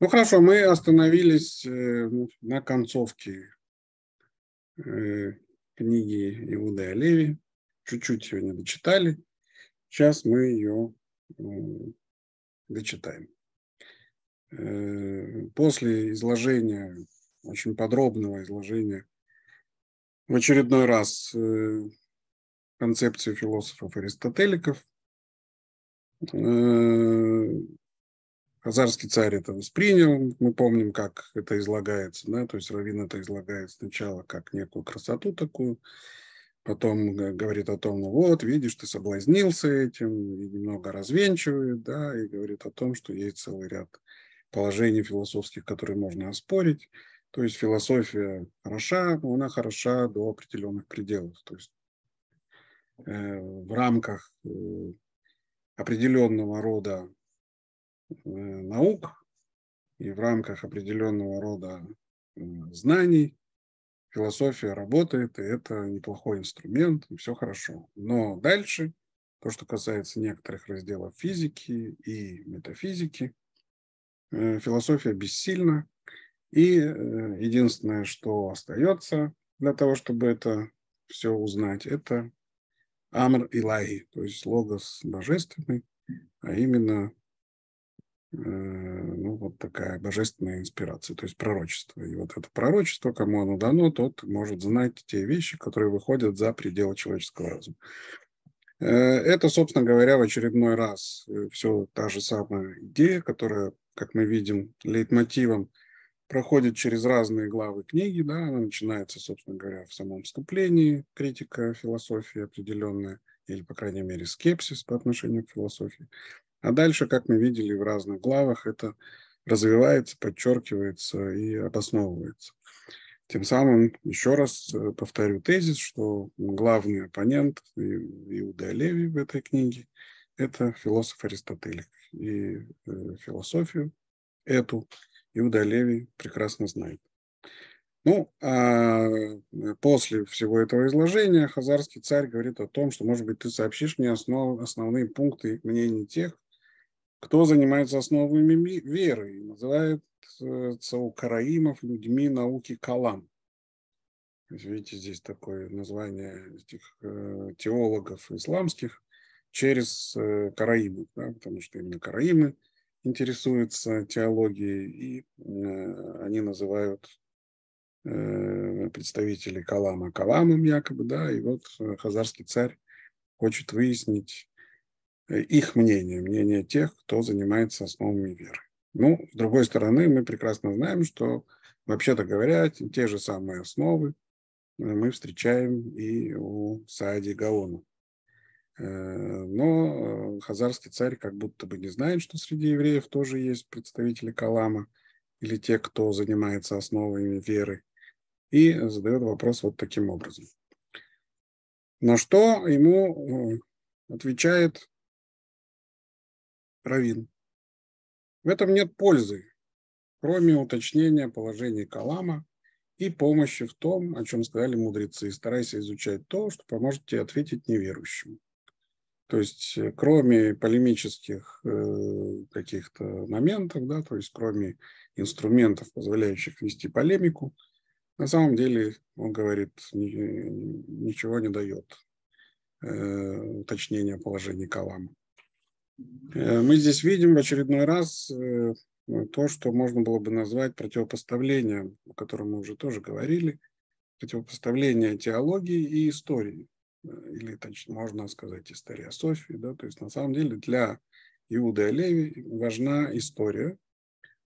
Ну хорошо, мы остановились э, на концовке э, книги Иуда Олеви, Чуть-чуть ее не дочитали. Сейчас мы ее э, дочитаем. После изложения, очень подробного изложения, в очередной раз концепции философов-аристотеликов, Хазарский царь это воспринял, мы помним, как это излагается, да, то есть Равин это излагает сначала как некую красоту такую, потом э, говорит о том, ну вот, видишь, ты соблазнился этим, и немного развенчивает, да, и говорит о том, что есть целый ряд положений философских, которые можно оспорить. То есть философия хороша, но она хороша до определенных пределов. То есть э, в рамках э, определенного рода Э, наук и в рамках определенного рода э, знаний философия работает, и это неплохой инструмент, и все хорошо. Но дальше, то, что касается некоторых разделов физики и метафизики, э, философия бессильна, и единственное, что остается для того, чтобы это все узнать, это Амр Илахи, то есть логос божественный, а именно Э, ну, вот такая божественная инспирация, то есть пророчество. И вот это пророчество, кому оно дано, тот может знать те вещи, которые выходят за пределы человеческого разума. Э, это, собственно говоря, в очередной раз э, все та же самая идея, которая, как мы видим, лейтмотивом проходит через разные главы книги, да, она начинается, собственно говоря, в самом вступлении, критика философии определенная, или, по крайней мере, скепсис по отношению к философии. А дальше, как мы видели в разных главах, это развивается, подчеркивается и обосновывается. Тем самым, еще раз э, повторю тезис, что главный оппонент Иуда Леви в этой книге – это философ Аристотель. И э, философию эту Иуда Леви прекрасно знает. Ну, а э, после всего этого изложения Хазарский царь говорит о том, что, может быть, ты сообщишь мне основ, основные пункты мнений тех, кто занимается основами веры, называется э, у караимов людьми науки калам. Видите, здесь такое название этих э, теологов исламских через э, караимы, да, потому что именно караимы интересуются теологией, и э, они называют представителей Калама Каламом якобы, да, и вот хазарский царь хочет выяснить, Э, их мнение, мнение тех, кто занимается основами веры. Ну, с другой стороны, мы прекрасно знаем, что, вообще-то говоря, те же самые основы э, мы встречаем и у Саади Гаона. Э, но хазарский царь как будто бы не знает, что среди евреев тоже есть представители Калама или те, кто занимается основами веры, и задает вопрос вот таким образом. На что ему отвечает равин. В этом нет пользы, кроме уточнения положения Калама и помощи в том, о чем сказали мудрецы. Старайся изучать то, что поможет тебе ответить неверующему. То есть, э, кроме полемических э, каких-то моментов, да, то есть, кроме инструментов, позволяющих вести полемику, на самом деле, он говорит, ничего не дает э, уточнения положений Калама. Э, мы здесь видим в очередной раз э, то, что можно было бы назвать противопоставлением, о котором мы уже тоже говорили, противопоставление теологии и истории, э, или точнее можно сказать история софии, Да? То есть на самом деле для Иуды леви важна история,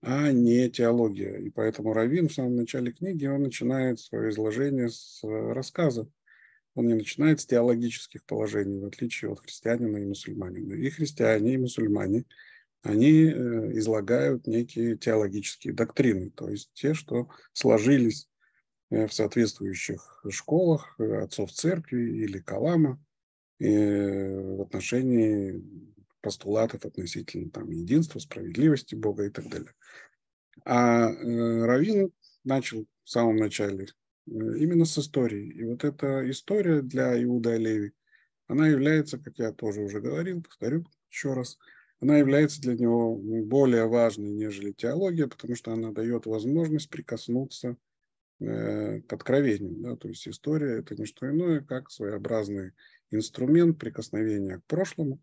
а не теология. И поэтому Равин в самом начале книги он начинает свое изложение с рассказа он не начинает с теологических положений, в отличие от христианина и мусульманина. И христиане, и мусульмане, они э, излагают некие теологические доктрины, то есть те, что сложились э, в соответствующих школах э, отцов церкви или калама в отношении постулатов относительно там, единства, справедливости Бога и так далее. А э, Равин начал в самом начале Э, именно с историей. И вот эта история для Иуда Леви, она является, как я тоже уже говорил, повторю еще раз, она является для него более важной, нежели теология, потому что она дает возможность прикоснуться э, к откровению. Да? То есть история – это не что иное, как своеобразный инструмент прикосновения к прошлому,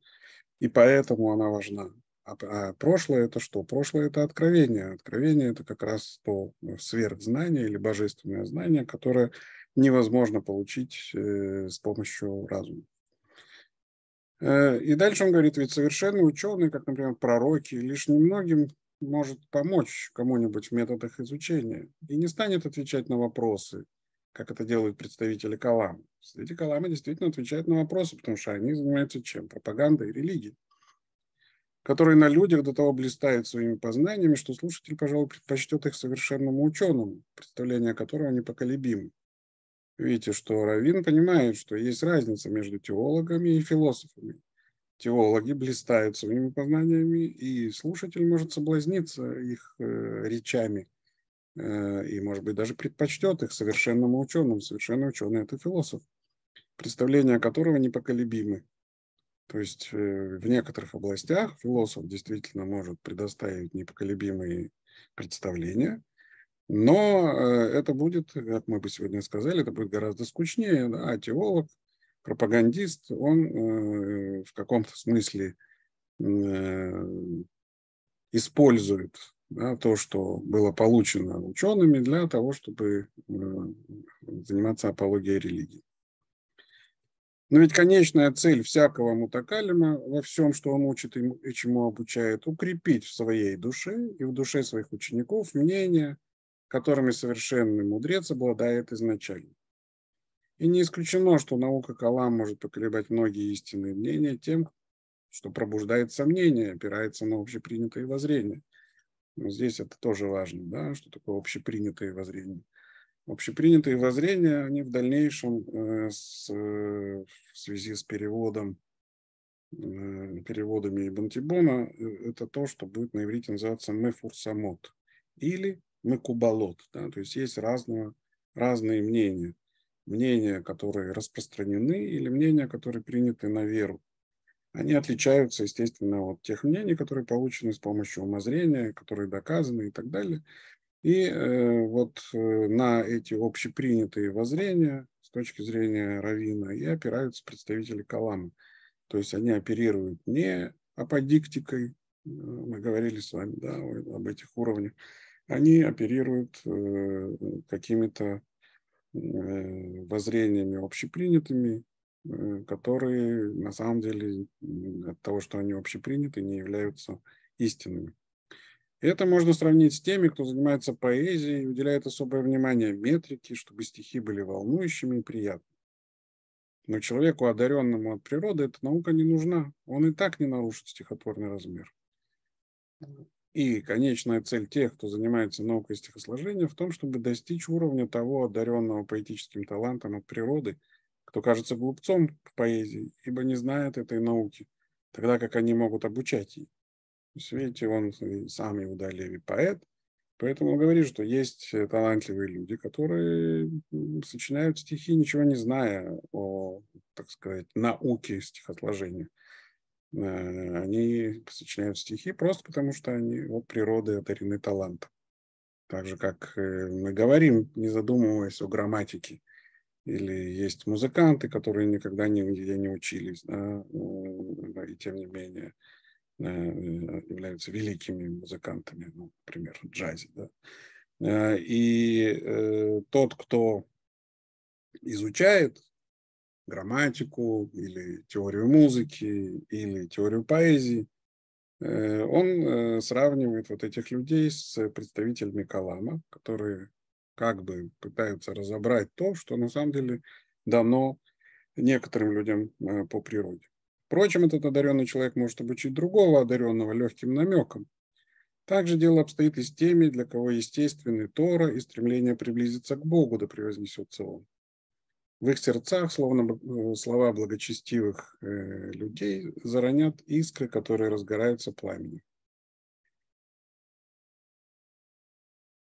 и поэтому она важна. А, а прошлое это что? Прошлое это откровение. Откровение это как раз то э, сверхзнание или божественное знание, которое невозможно получить э, с помощью разума. Э, и дальше он говорит, ведь совершенные ученые, как, например, пророки, лишь немногим может помочь кому-нибудь в методах изучения и не станет отвечать на вопросы, как это делают представители Калама. Представители Калама действительно отвечают на вопросы, потому что они занимаются чем? Пропагандой религии которые на людях до того блистает своими познаниями, что слушатель, пожалуй, предпочтет их совершенному ученому, представление которого непоколебимо. Видите, что Равин понимает, что есть разница между теологами и философами. Теологи блистают своими познаниями, и слушатель может соблазниться их э, речами, э, и, может быть, даже предпочтет их совершенному ученому. Совершенный ученый – это философ, представления которого непоколебимы. То есть э, в некоторых областях философ действительно может предоставить непоколебимые представления, но э, это будет, как мы бы сегодня сказали, это будет гораздо скучнее, да, а теолог, пропагандист, он э, в каком-то смысле использует да, то, что было получено учеными для того, чтобы заниматься апологией религии. Но ну, ведь конечная цель всякого мутакалима во всем, что он учит и чему обучает, укрепить в своей душе и в душе своих учеников мнения, которыми совершенный мудрец обладает изначально. И не исключено, что наука Калам может поколебать многие истинные мнения тем, что пробуждает сомнения, опирается на общепринятое воззрение. Но здесь это тоже важно, да, что такое общепринятое воззрение. Общепринятые воззрения, они в дальнейшем э, с, э, в связи с переводом, э, переводами Бантибона, это то, что будет на иврите называться мефурсамот или мекубалот. Да? То есть есть разного, разные мнения. Мнения, которые распространены, или мнения, которые приняты на веру. Они отличаются, естественно, от тех мнений, которые получены с помощью умозрения, которые доказаны и так далее. И э, вот э, на эти общепринятые воззрения с точки зрения Равина и опираются представители Калама. То есть они оперируют не аподиктикой, э, мы говорили с вами да, об этих уровнях, они оперируют какими-то воззрениями общепринятыми, которые на самом деле от того, что они общеприняты, не являются истинными. Это можно сравнить с теми, кто занимается поэзией и уделяет особое внимание метрике, чтобы стихи были волнующими и приятными. Но человеку, одаренному от природы, эта наука не нужна. Он и так не нарушит стихотворный размер. И конечная цель тех, кто занимается наукой стихосложения, в том, чтобы достичь уровня того одаренного поэтическим талантом от природы, кто кажется глупцом в поэзии, ибо не знает этой науки, тогда как они могут обучать ей видите, он сам Иуда Леви поэт, поэтому он говорит, что есть э, талантливые люди, которые сочиняют стихи, ничего не зная о, так сказать, науке стихосложения. Э, они сочиняют стихи просто потому, что они от природы одарены талантом. Так же, как э, мы говорим, не задумываясь о грамматике. Или есть музыканты, которые никогда не, не учились, да, и тем не менее – Э, э, являются великими музыкантами, ну, например, в джазе. Да? Э, и тот, кто изучает грамматику или теорию музыки или теорию поэзии, он сравнивает вот этих людей с представителями Калама, которые как бы пытаются разобрать то, что на самом деле дано некоторым людям по природе. Впрочем, этот одаренный человек может обучить другого одаренного легким намеком. Также дело обстоит и с теми, для кого естественный Тора и стремление приблизиться к Богу, да превознесется Он. В их сердцах, словно э, слова благочестивых э, людей, заронят искры, которые разгораются пламенем.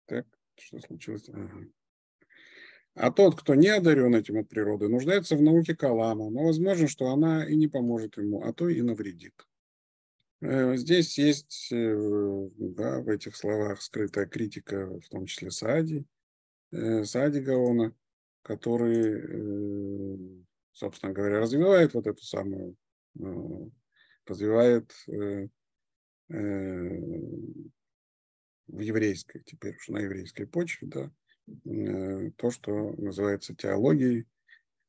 Так, что случилось? Ага. А тот, кто не одарен этим от природы, нуждается в науке калама, но возможно, что она и не поможет ему, а то и навредит. Э, здесь есть э, да, в этих словах скрытая критика, в том числе Сади, э, Сади Гаона, который, собственно говоря, развивает вот эту самую, развивает в еврейской, теперь уж на еврейской почве, да, Э, то, что называется теологией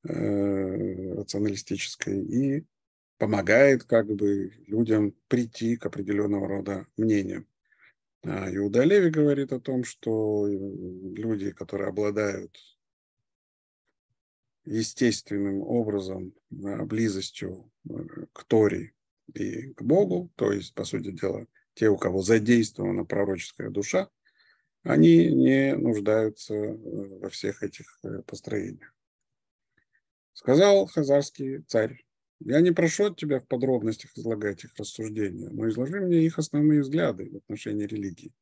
э, рационалистической, и помогает как бы людям прийти к определенного рода мнениям. А Иуда Леви говорит о том, что э, люди, которые обладают естественным образом а, близостью к Торе и к Богу, то есть, по сути дела, те, у кого задействована пророческая душа, они не нуждаются э, во всех этих э, построениях. Сказал хазарский царь, я не прошу от тебя в подробностях излагать их рассуждения, но изложи мне их основные взгляды в отношении религии.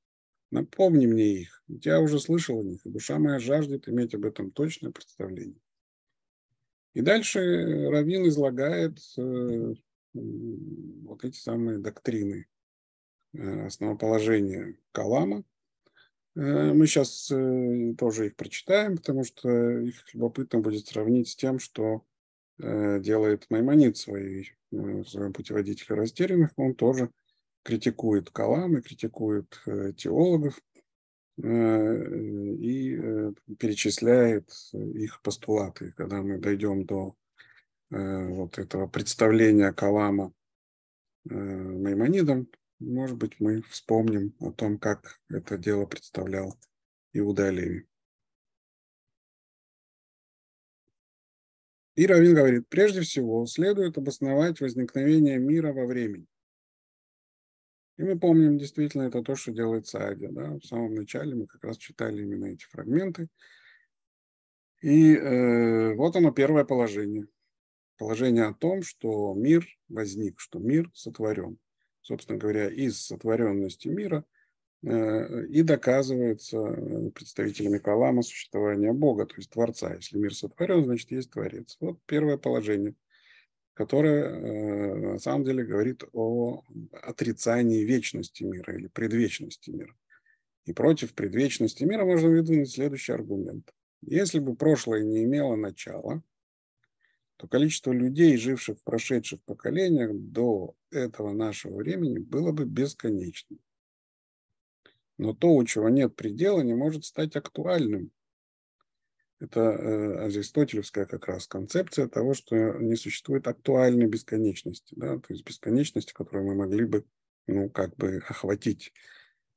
Напомни мне их, ведь я уже слышал о них, и душа моя жаждет иметь об этом точное представление. И дальше э, Равин излагает вот эти самые доктрины, основоположения Калама – Э, мы сейчас э, тоже их прочитаем, потому что их любопытно будет сравнить с тем, что э, делает Маймонит свой, своем путеводителе растерянных. Он тоже критикует Калам и критикует теологов и перечисляет их постулаты. Когда мы дойдем до вот этого представления Калама Маймонидом, может быть, мы вспомним о том, как это дело представлял Иуда Леви. И Равин говорит, прежде всего следует обосновать возникновение мира во времени. И мы помним, действительно, это то, что делает Саадия. Да? В самом начале мы как раз читали именно эти фрагменты. И э, вот оно первое положение. Положение о том, что мир возник, что мир сотворен собственно говоря, из сотворенности мира э, и доказывается э, представителями Калама существование Бога, то есть Творца. Если мир сотворен, значит, есть Творец. Вот первое положение, которое э, на самом деле говорит о отрицании вечности мира или предвечности мира. И против предвечности мира можно выдвинуть следующий аргумент. Если бы прошлое не имело начала – то количество людей, живших в прошедших поколениях до этого нашего времени, было бы бесконечным. Но то, у чего нет предела, не может стать актуальным. Это э, аристотелевская как раз концепция того, что не существует актуальной бесконечности, да? то есть бесконечности, которую мы могли бы ну, как бы охватить.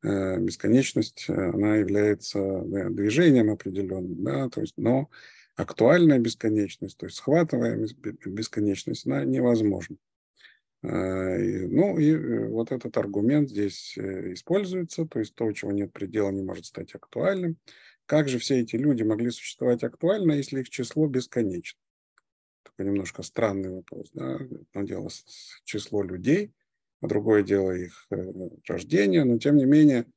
Э, бесконечность, э, она является да, движением определенным, да? то есть, но актуальная бесконечность, то есть схватывая бесконечность, она невозможна. А, ну и э, вот этот аргумент здесь э, используется, то есть то, чего нет предела, не может стать актуальным. Как же все эти люди могли существовать актуально, если их число бесконечно? Такой немножко странный вопрос. Да? Одно дело число людей, а другое дело их э, рождение, но тем не менее –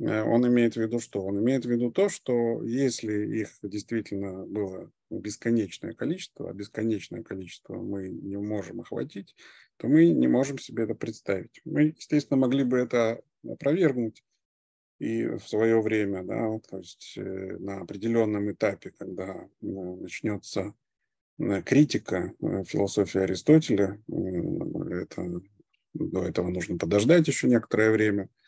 Э, он имеет в виду что? Он имеет в виду то, что если их действительно было бесконечное количество, а бесконечное количество мы не можем охватить, то мы не можем себе это представить. Мы, естественно, могли бы это опровергнуть и в свое время, да, то есть э, на определенном этапе, когда э, начнется критика философии Аристотеля, это, до этого нужно подождать еще некоторое время –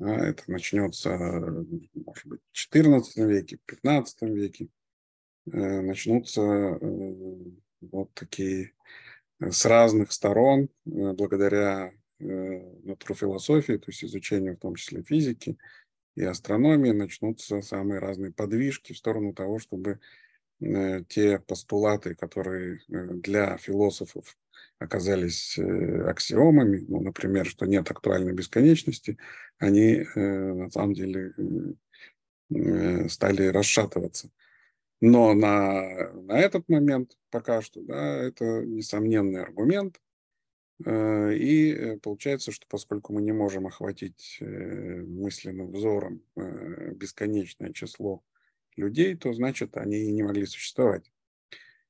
это начнется, э, может быть, в XIV веке, в XV веке. Э, начнутся э, вот такие с разных сторон, благодаря натурфилософии, то есть изучению в том числе физики и астрономии, начнутся самые разные подвижки в сторону того, чтобы те постулаты, которые для философов оказались э, аксиомами, ну, например, что нет актуальной бесконечности, они э, на самом деле э, стали расшатываться. Но на, на этот момент пока что да, это несомненный аргумент. И получается, что поскольку мы не можем охватить мысленным взором бесконечное число людей, то значит они и не могли существовать.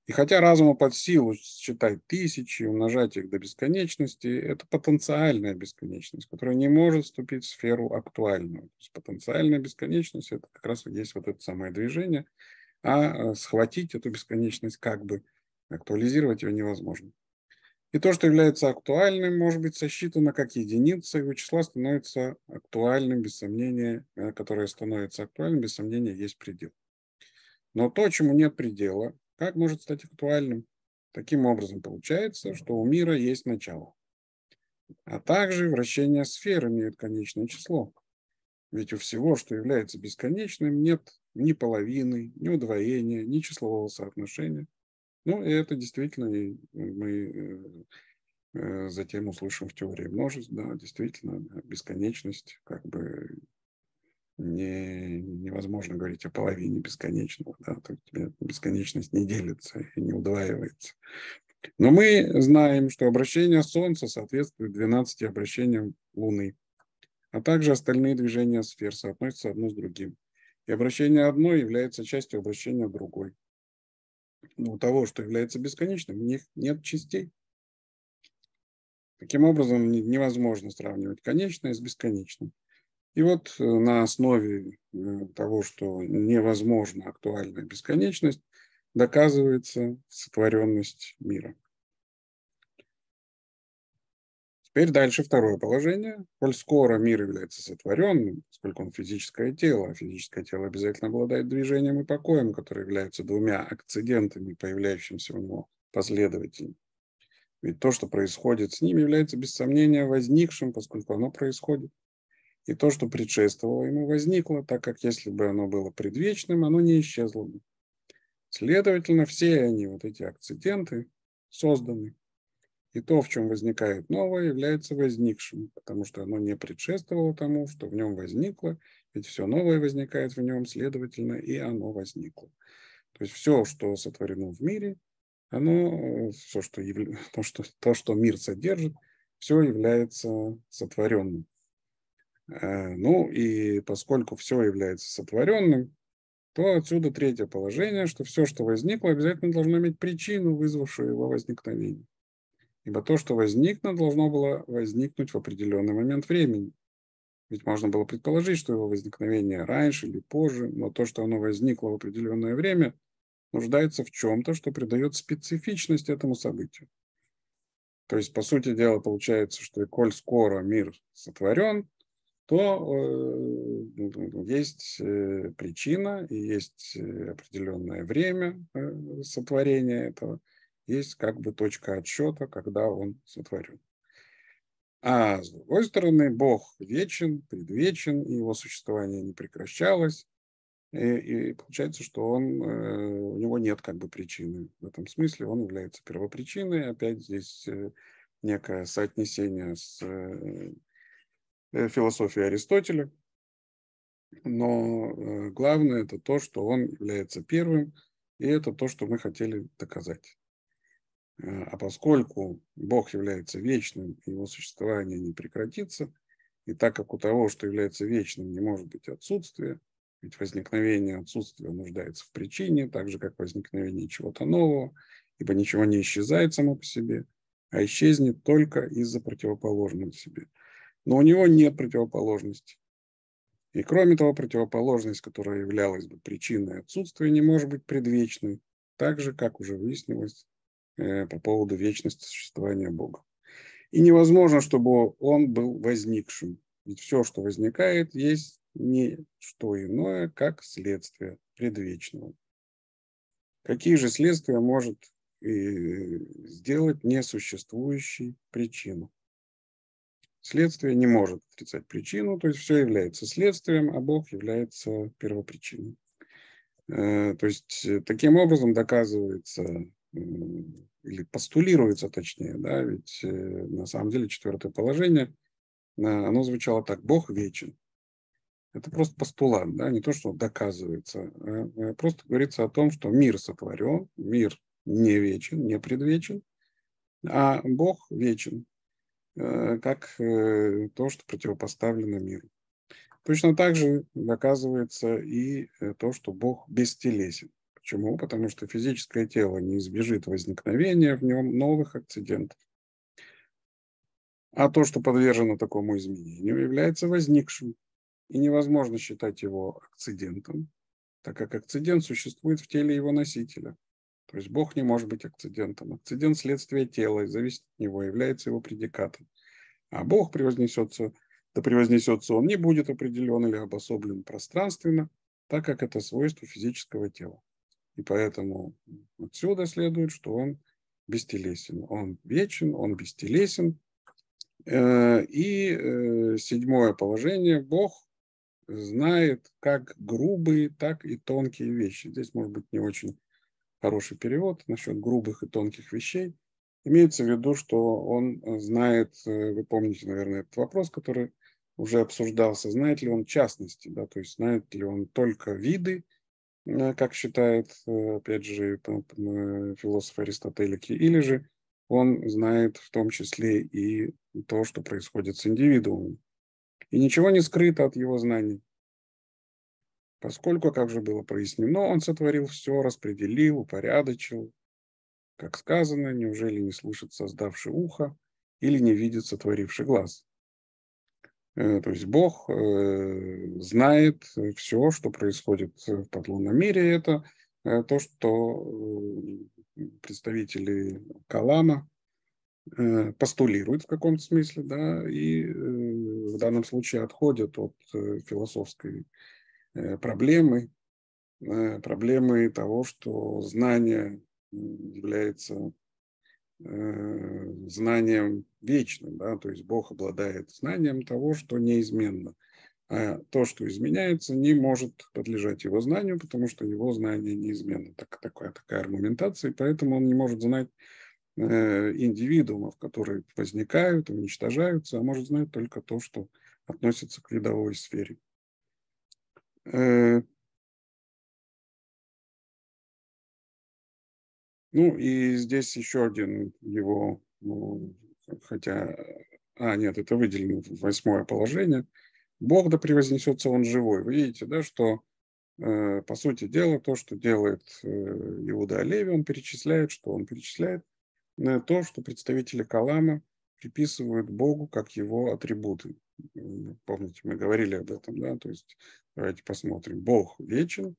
И хотя разуму под силу считать тысячи, умножать их до бесконечности, это потенциальная бесконечность, которая не может вступить в сферу актуальную. То есть потенциальная бесконечность – это как раз есть вот это самое движение, а э, схватить эту бесконечность как бы, актуализировать ее невозможно. И то, что является актуальным, может быть сосчитано как единица, его числа становится актуальным, без сомнения, э, которое становится актуальным, без сомнения, есть предел. Но то, чему нет предела, как может стать актуальным. Таким образом, получается, что у мира есть начало. А также вращение сфер имеет конечное число. Ведь у всего, что является бесконечным, нет ни половины, ни удвоения, ни числового соотношения. Ну, и это действительно и мы э, э, затем услышим в теории множеств, да, действительно, бесконечность как бы не, невозможно говорить о половине бесконечного, да, то есть бесконечность не делится и не удваивается. Но мы знаем, что обращение Солнца соответствует 12 обращениям Луны, а также остальные движения сфер соотносятся одно с другим. И обращение одной является частью обращения другой. Но у того, что является бесконечным, у них нет частей. Таким образом, невозможно сравнивать конечное с бесконечным. И вот э, на основе э, того, что невозможно актуальная бесконечность, доказывается сотворенность мира. Теперь дальше второе положение. Коль скоро мир является сотворенным, поскольку он физическое тело, а физическое тело обязательно обладает движением и покоем, которые являются двумя акцидентами, появляющимися у него последовательно. Ведь то, что происходит с ним, является без сомнения возникшим, поскольку оно происходит. И то, что предшествовало ему, возникло, так как если бы оно было предвечным, оно не исчезло бы. Следовательно, все они, вот эти акциденты, созданы. И то, в чем возникает новое, является возникшим, потому что оно не предшествовало тому, что в нем возникло, ведь все новое возникает в нем, следовательно, и оно возникло. То есть все, что сотворено в мире, оно, все, что, то, что, то, что мир содержит, все является сотворенным. Э, ну и поскольку все является сотворенным, то отсюда третье положение, что все, что возникло, обязательно должно иметь причину, вызвавшую его возникновение. Ибо то, что возникло, должно было возникнуть в определенный момент времени. Ведь можно было предположить, что его возникновение раньше или позже, но то, что оно возникло в определенное время, нуждается в чем-то, что придает специфичность этому событию. То есть, по сути дела, получается, что и коль скоро мир сотворен, то э, есть э, причина, и есть э, определенное время сотворения этого, есть как бы точка отсчета, когда он сотворен. А с другой стороны, Бог вечен, предвечен, и его существование не прекращалось. И, и получается, что он, у него нет как бы причины. В этом смысле он является первопричиной. Опять здесь некое соотнесение с Э, философии Аристотеля. Но э, главное это то, что он является первым, и это то, что мы хотели доказать. Э, а поскольку Бог является вечным, его существование не прекратится, и так как у того, что является вечным, не может быть отсутствия, ведь возникновение отсутствия нуждается в причине, так же, как возникновение чего-то нового, ибо ничего не исчезает само по себе, а исчезнет только из-за противоположного себе. Но у него нет противоположности. И кроме того, противоположность, которая являлась бы причиной отсутствия, не может быть предвечной, так же, как уже выяснилось э, по поводу вечности существования Бога. И невозможно, чтобы он был возникшим. Ведь все, что возникает, есть не что иное, как следствие предвечного. Какие же следствия может и э, сделать несуществующий причину? Следствие не может отрицать причину, то есть все является следствием, а Бог является первопричиной. Э, то есть э, таким образом доказывается или постулируется точнее, да, ведь э, на самом деле четвертое положение, оно звучало так, Бог вечен. Это просто постулат, да, не то, что доказывается, а, а просто говорится о том, что мир сотворен, мир не вечен, не предвечен, а Бог вечен. Э, как э, то, что противопоставлено миру. Точно так же доказывается и э, то, что Бог бестелесен. Почему? Потому что физическое тело не избежит возникновения в нем новых акцидентов. А то, что подвержено такому изменению, является возникшим. И невозможно считать его акцидентом, так как акцидент существует в теле его носителя. То есть Бог не может быть акцидентом. Акцидент – следствие тела и зависит от него, является его предикатом. А Бог превознесется, да превознесется он не будет определен или обособлен пространственно, так как это свойство физического тела. И поэтому отсюда следует, что он бестелесен. Он вечен, он бестелесен. Э, и э, седьмое положение. Бог знает как грубые, так и тонкие вещи. Здесь, может быть, не очень хороший перевод, насчет грубых и тонких вещей. Имеется в виду, что он э, знает, э, вы помните, наверное, этот вопрос, который уже обсуждался, знает ли он частности, да, то есть знает ли он только виды, э, как считает, опять же, философ Аристотелики, или же он знает в том числе и то, что происходит с индивидуумом. И ничего не скрыто от его знаний. Поскольку, как же было прояснено, он сотворил все, распределил, упорядочил. Как сказано, неужели не слышит создавший ухо или не видит сотворивший глаз? Э, то есть Бог э, знает э, все, что происходит в подлунном мире. Это то, что представители Калама постулируют в каком-то смысле, да, и в данном случае отходят от философской Э, проблемы, проблемы того, что знание является э, знанием вечным, да, то есть Бог обладает знанием того, что неизменно. А то, что изменяется, не может подлежать его знанию, потому что его знание неизменно. Так, такая, такая аргументация, и поэтому он не может знать э, индивидуумов, которые возникают, уничтожаются, а может знать только то, что относится к видовой сфере. Э, ну и здесь еще один его, ну, хотя, а нет, это выделено восьмое положение. Бог да превознесется, он живой. Вы видите, да, что э, по сути дела то, что делает э, Иуда Олеви, он перечисляет, что он перечисляет, э, то, что представители Калама приписывают Богу как его атрибуты. Помните, мы говорили об этом, да, то есть давайте посмотрим. Бог вечен,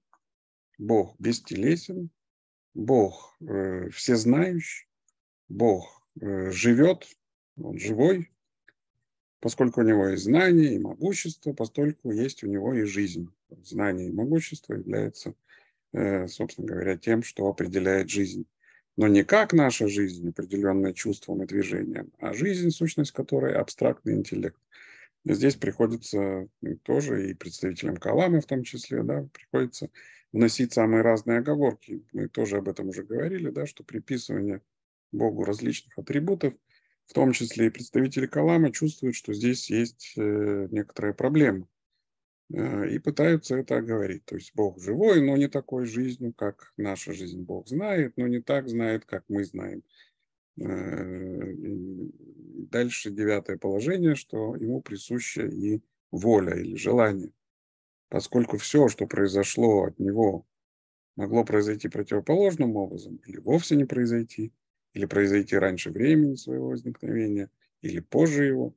Бог бестелесен, Бог э, всезнающий, Бог э, живет, Он живой, поскольку у него есть знание и могущество, поскольку есть у него и жизнь. Знание и могущество являются, э, собственно говоря, тем, что определяет жизнь. Но не как наша жизнь, определенная чувством и движением, а жизнь, сущность которой – абстрактный интеллект – Здесь приходится тоже и представителям Каламы в том числе, да, приходится вносить самые разные оговорки. Мы тоже об этом уже говорили, да, что приписывание Богу различных атрибутов, в том числе и представители Калама, чувствуют, что здесь есть э, некоторая проблема э, и пытаются это оговорить. То есть Бог живой, но не такой жизнью, как наша жизнь Бог знает, но не так знает, как мы знаем. Э, дальше девятое положение, что ему присуща и воля или желание. Поскольку все, что произошло от него, могло произойти противоположным образом или вовсе не произойти, или произойти раньше времени своего возникновения, или позже его,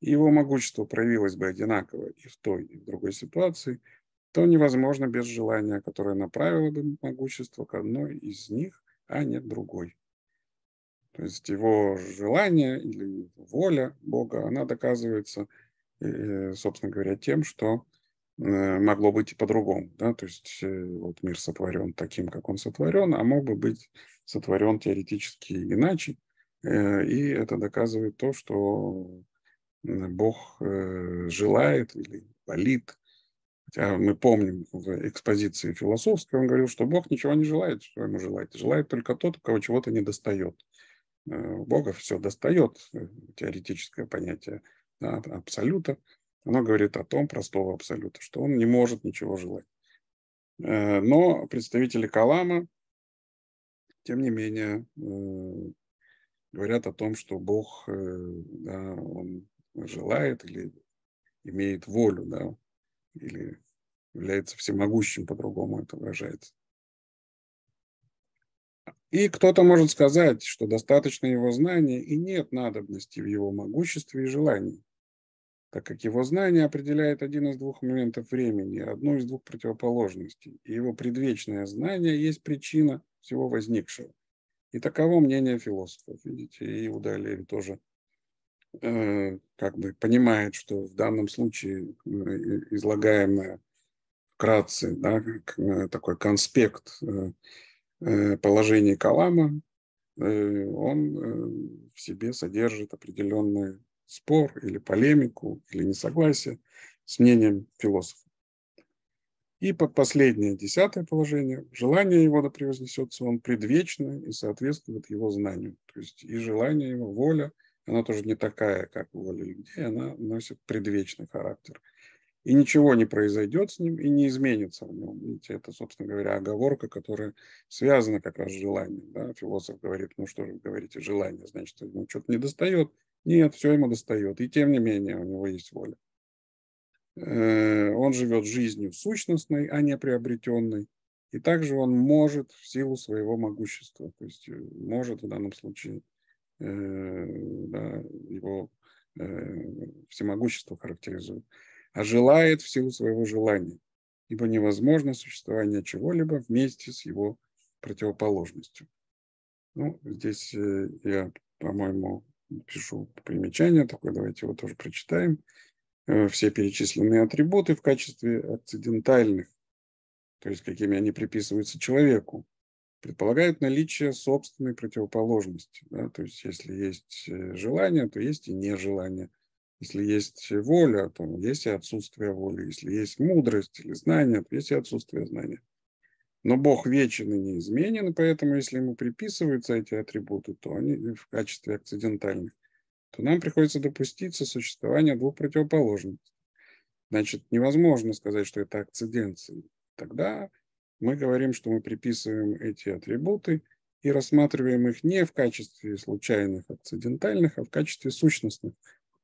и его могущество проявилось бы одинаково и в той, и в другой ситуации, то невозможно без желания, которое направило бы могущество к одной из них, а не другой. То есть его желание или воля Бога, она доказывается, э, собственно говоря, тем, что э, могло быть и по-другому. Да? То есть э, вот мир сотворен таким, как он сотворен, а мог бы быть сотворен теоретически иначе. И это доказывает то, что Бог желает или болит. Хотя мы помним в экспозиции философской, он говорил, что Бог ничего не желает, что ему желает. Желает только тот, у кого чего-то не достает. Э, Бога все достает, э, теоретическое понятие да, абсолюта. Оно говорит о том простого абсолюта, что он не может ничего желать. Э, но представители Калама, тем не менее, говорят о том, что Бог да, он желает или имеет волю, да, или является всемогущим, по-другому это выражается. И кто-то может сказать, что достаточно его знания и нет надобности в его могуществе и желании, так как его знание определяет один из двух моментов времени, одну из двух противоположностей, и его предвечное знание есть причина всего возникшего. И таково мнение философов. Видите, и Иуда тоже э, как бы понимает, что в данном случае э, излагаемое вкратце, да, э, такой конспект э, Э, положение Калама э, он э, в себе содержит определенный спор или полемику или несогласие с мнением философа. И под последнее, десятое положение, желание его да превознесется, он предвечный и соответствует его знанию. То есть и желание его, воля, она тоже не такая, как воля людей, она носит предвечный характер – и ничего не произойдет с ним, и не изменится в нем. Видите, это, собственно говоря, оговорка, которая связана как раз с желанием. Да? Философ говорит, ну что же вы говорите, желание, значит, ему что-то не достает. Нет, все ему достает, и тем не менее у него есть воля. Э, он живет жизнью сущностной, а не приобретенной. И также он может в силу своего могущества, то есть э, может в данном случае э, да, его всемогущество характеризует а желает в силу своего желания, ибо невозможно существование чего-либо вместе с его противоположностью. Ну, здесь э, я, по-моему, пишу примечание такое, давайте его тоже прочитаем. Э, Все перечисленные атрибуты в качестве акцидентальных, то есть какими они приписываются человеку, предполагают наличие собственной противоположности. Да? То есть если есть э, желание, то есть и нежелание – если есть воля, то есть и отсутствие воли. Если есть мудрость или знание, то есть и отсутствие знания. Но Бог вечен и неизменен, поэтому если ему приписываются эти атрибуты, то они в качестве акцидентальных, то нам приходится допустить сосуществование двух противоположностей. Значит, невозможно сказать, что это акциденции. Тогда мы говорим, что мы приписываем эти атрибуты и рассматриваем их не в качестве случайных, акцидентальных, а в качестве сущностных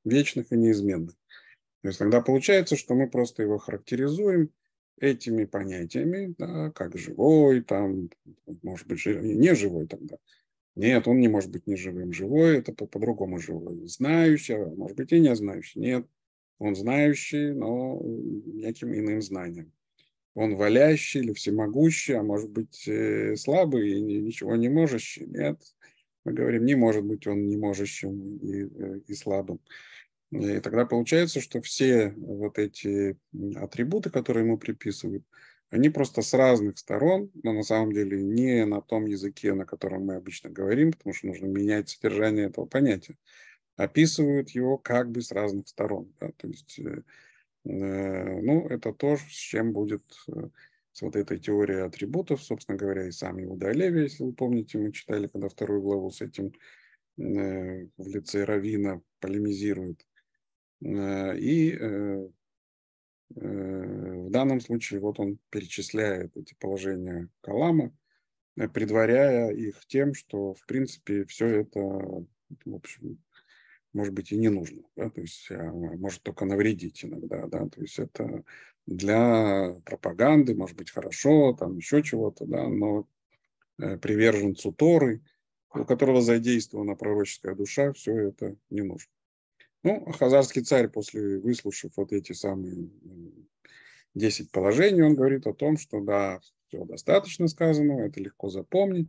вечных и неизменных. То есть тогда получается, что мы просто его характеризуем этими понятиями, да, как живой, там, может быть, жив... не живой тогда. Нет, он не может быть неживым. Живой – это по-другому по живой. Знающий, а может быть, и не знающий. Нет, он знающий, но неким иным знанием. Он валящий или всемогущий, а может быть, э, слабый и ничего не можащий. Нет, мы говорим, не может быть он не можущим и, э, и слабым. И тогда получается, что все вот эти атрибуты, которые ему приписывают, они просто с разных сторон, но на самом деле не на том языке, на котором мы обычно говорим, потому что нужно менять содержание этого понятия, описывают его как бы с разных сторон. Да? То есть, э, э ну, это то, с чем будет э, с вот этой теорией атрибутов, собственно говоря, и сам его Далеви, если вы помните, мы читали, когда вторую главу с этим э, в лице Равина полемизирует. Э, и э, э, в данном случае вот он перечисляет эти положения Калама, предваряя их тем, что в принципе все это, в общем, может быть и не нужно, да? то есть может только навредить иногда, да, то есть это для пропаганды, может быть хорошо, там еще чего-то, да, но приверженцу Торы, у которого задействована пророческая душа, все это не нужно. Ну, хазарский царь, после выслушав вот эти самые 10 положений, он говорит о том, что да, все достаточно сказано, это легко запомнить.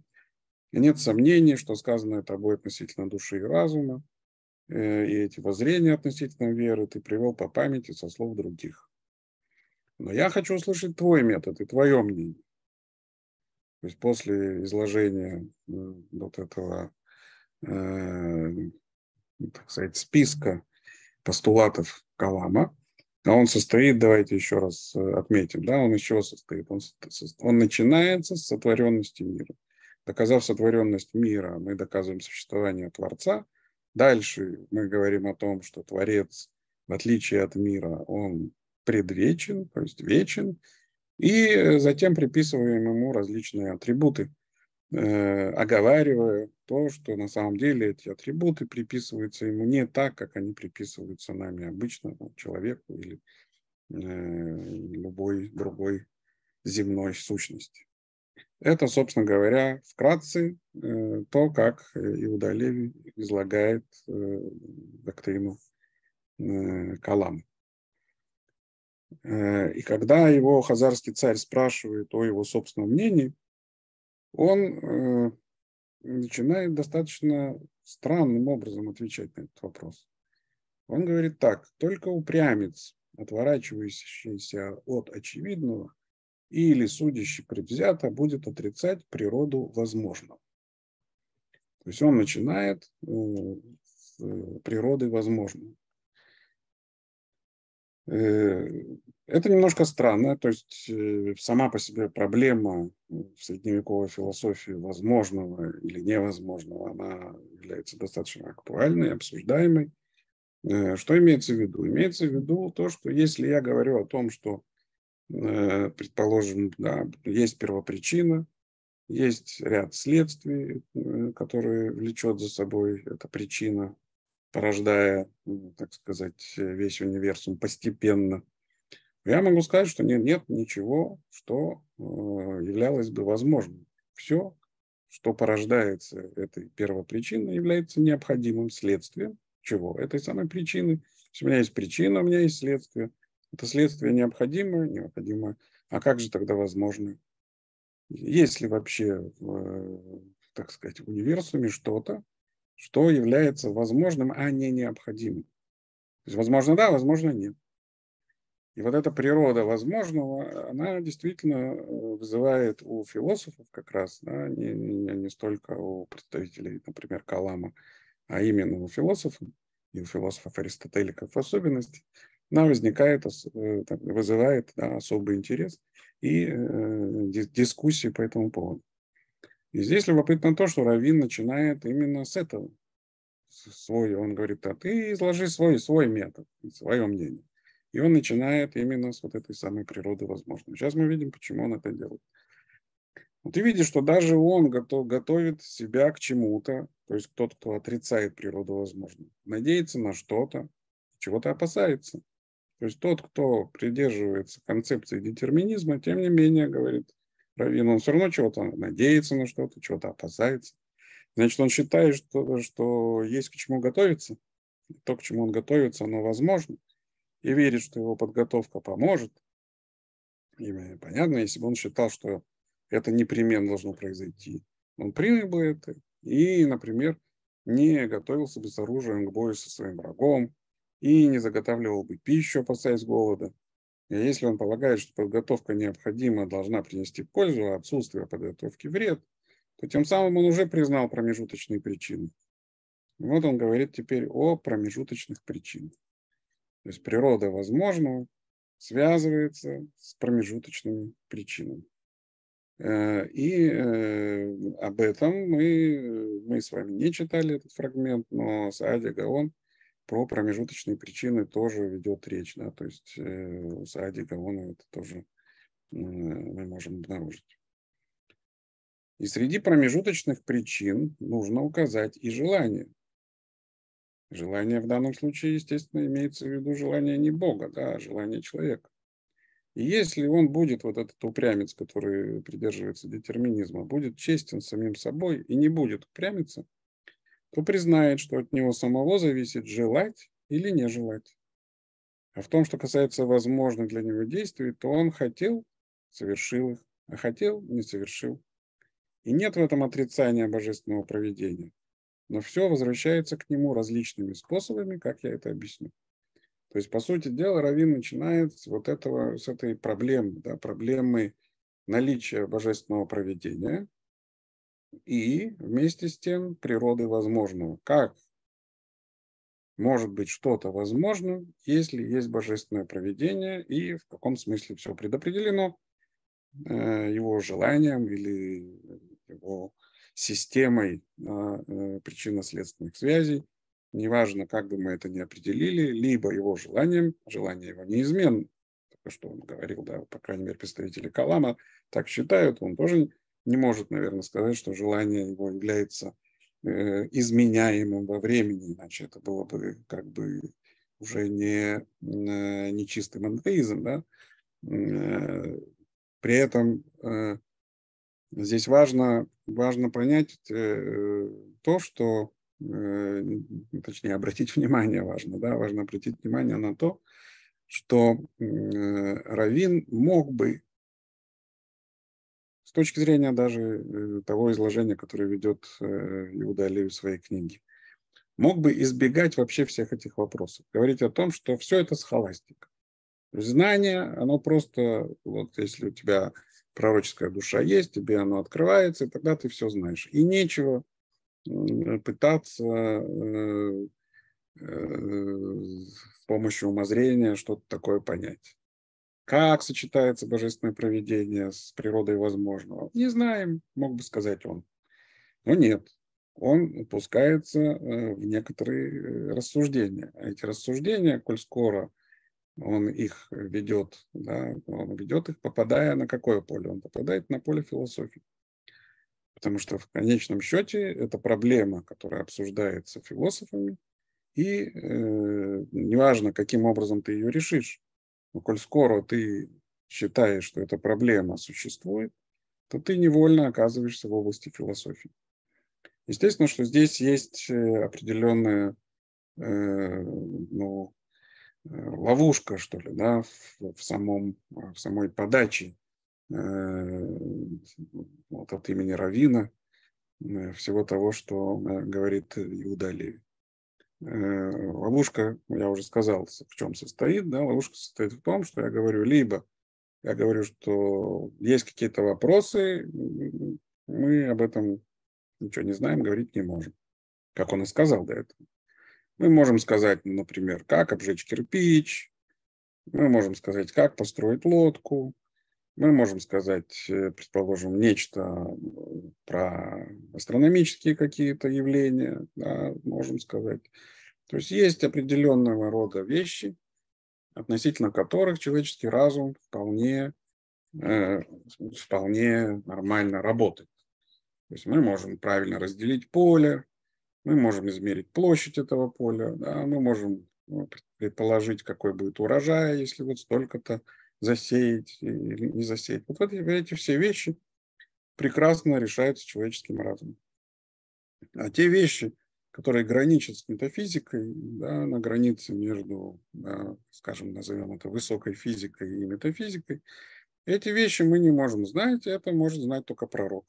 И нет сомнений, что сказанное тобой относительно души и разума, э, и эти воззрения относительно веры ты привел по памяти со слов других. Но я хочу услышать твой метод и твое мнение. То есть после изложения э, вот этого э, так сказать, списка постулатов Калама. А он состоит, давайте еще раз э, отметим, да, он еще состоит? Он, он начинается с сотворенности мира. Доказав сотворенность мира, мы доказываем существование Творца. Дальше мы говорим о том, что Творец, в отличие от мира, он предвечен, то есть вечен. И затем приписываем ему различные атрибуты, э, оговаривая то, что на самом деле эти атрибуты приписываются ему не так, как они приписываются нами обычно ну, человеку или э, любой другой земной сущности. Это, собственно говоря, вкратце э, то, как э, Иуда Леви излагает э, доктрину э, Калама. Э, и когда его хазарский царь спрашивает о его собственном мнении, он э, начинает достаточно странным образом отвечать на этот вопрос. Он говорит так, только упрямец, отворачивающийся от очевидного или судящий предвзято, будет отрицать природу возможного. То есть он начинает э, с э, природы возможного. Э, это немножко странно, то есть э, сама по себе проблема э, в средневековой философии возможного или невозможного, она является достаточно актуальной, обсуждаемой. Что имеется в виду? Имеется в виду то, что если я говорю о том, что, предположим, да, есть первопричина, есть ряд следствий, которые влечет за собой эта причина, порождая, ну, так сказать, весь универсум постепенно. Я могу сказать, что нет, нет ничего, что э, являлось бы возможным. Все, что порождается этой первопричиной, является необходимым следствием чего? Этой самой причины. у меня есть причина, у меня есть следствие. Это следствие необходимое, необходимое. А как же тогда возможно? Есть ли вообще, э, так сказать, в универсуме что-то, что является возможным, а не необходимым. То есть, возможно, да, возможно, нет. И вот эта природа возможного, она действительно э, вызывает у философов как раз, да, не, не, не столько у представителей, например, Калама, а именно у философов, и у философов-аристотеликов в особенности, она возникает, э, вызывает да, особый интерес и э, дискуссии по этому поводу. И здесь любопытно то, что Равин начинает именно с этого. Свой, он говорит, а ты изложи свой, свой метод, свое мнение. И он начинает именно с вот этой самой природы возможной. Сейчас мы видим, почему он это делает. Вот ты видишь, что даже он готов, готовит себя к чему-то, то есть тот, кто отрицает природу возможного, надеется на что-то, чего-то опасается. То есть тот, кто придерживается концепции детерминизма, тем не менее говорит, раввин, он все равно чего-то надеется на что-то, чего-то опасается. Значит, он считает, что, что есть к чему готовиться. То, к чему он готовится, оно возможно. И верит, что его подготовка поможет. И, понятно, если бы он считал, что это непременно должно произойти, он принял бы это и, например, не готовился бы с оружием к бою со своим врагом и не заготавливал бы пищу, опасаясь голода, если он полагает, что подготовка необходима, должна принести пользу, а отсутствие подготовки вред, то тем самым он уже признал промежуточные причины. Вот он говорит теперь о промежуточных причинах. То есть природа возможного связывается с промежуточными причинами. Э, и э, об этом мы, мы с вами не читали этот фрагмент, но Саади Гаон про промежуточные причины тоже ведет речь, да, то есть э, сади Гавона ну, это тоже э, мы можем обнаружить. И среди промежуточных причин нужно указать и желание. Желание в данном случае, естественно, имеется в виду желание не Бога, да, а желание человека. И если он будет, вот этот упрямец, который придерживается детерминизма, будет честен самим собой и не будет упрямиться – то признает, что от него самого зависит желать или не желать. А в том, что касается возможных для него действий, то он хотел, совершил их, а хотел, не совершил. И нет в этом отрицания божественного проведения. Но все возвращается к нему различными способами, как я это объясню. То есть, по сути дела, Равин начинает с вот этого, с этой проблемы, да, проблемы наличия божественного проведения – и вместе с тем природы возможного. Как может быть что-то возможно, если есть божественное проведение и в каком смысле все предопределено э, его желанием или э, его системой э, причинно-следственных связей, неважно, как бы мы это ни определили, либо его желанием, желание его неизменно, то, что он говорил, да, по крайней мере, представители Калама так считают, он тоже не может, наверное, сказать, что желание его является э, изменяемым во времени, иначе это было бы как бы уже не, э, не чистый монотеизм. Да? Э, при этом здесь важно, важно понять то, что, точнее, обратить внимание важно, да, важно обратить внимание на то, что Равин мог бы с точки зрения даже э, того изложения, которое ведет э, Иуда Алию в своей книге. Мог бы избегать вообще всех этих вопросов. Говорить о том, что все это схоластика. Знание, оно просто, вот если у тебя пророческая душа есть, тебе оно открывается, и тогда ты все знаешь. И нечего пытаться э, с помощью умозрения что-то такое понять. Как сочетается божественное проведение с природой возможного? Не знаем, мог бы сказать он. Но нет, он упускается э, в некоторые э, рассуждения. А эти рассуждения, коль скоро он их ведет, да, он ведет их, попадая на какое поле? Он попадает на поле философии. Потому что в конечном счете это проблема, которая обсуждается философами, и э, неважно, каким образом ты ее решишь, но ну, коль скоро ты считаешь, что эта проблема существует, то ты невольно оказываешься в области философии. Естественно, что здесь есть э, определенная э, ну, э, ловушка, что ли, да, в, в, самом, в самой подаче э, вот от имени Равина, э, всего того, что говорит Иуда Леви. Э, ловушка, я уже сказал, в чем состоит, да, ловушка состоит в том, что я говорю, либо я говорю, что есть какие-то вопросы, мы об этом ничего не знаем, говорить не можем, как он и сказал до этого. Мы можем сказать, например, как обжечь кирпич, мы можем сказать, как построить лодку, мы можем сказать, э, предположим, нечто э, про астрономические какие-то явления, да, можем сказать. То есть есть определенного рода вещи, относительно которых человеческий разум вполне, э, вполне нормально работает. То есть мы можем правильно разделить поле, мы можем измерить площадь этого поля, да, мы можем ну, предположить, какой будет урожай, если вот столько-то засеять или не засеять. Вот эти, эти все вещи прекрасно решаются человеческим разумом. А те вещи, которые граничат с метафизикой, да, на границе между, да, скажем, назовем это высокой физикой и метафизикой, эти вещи мы не можем знать, это может знать только пророк.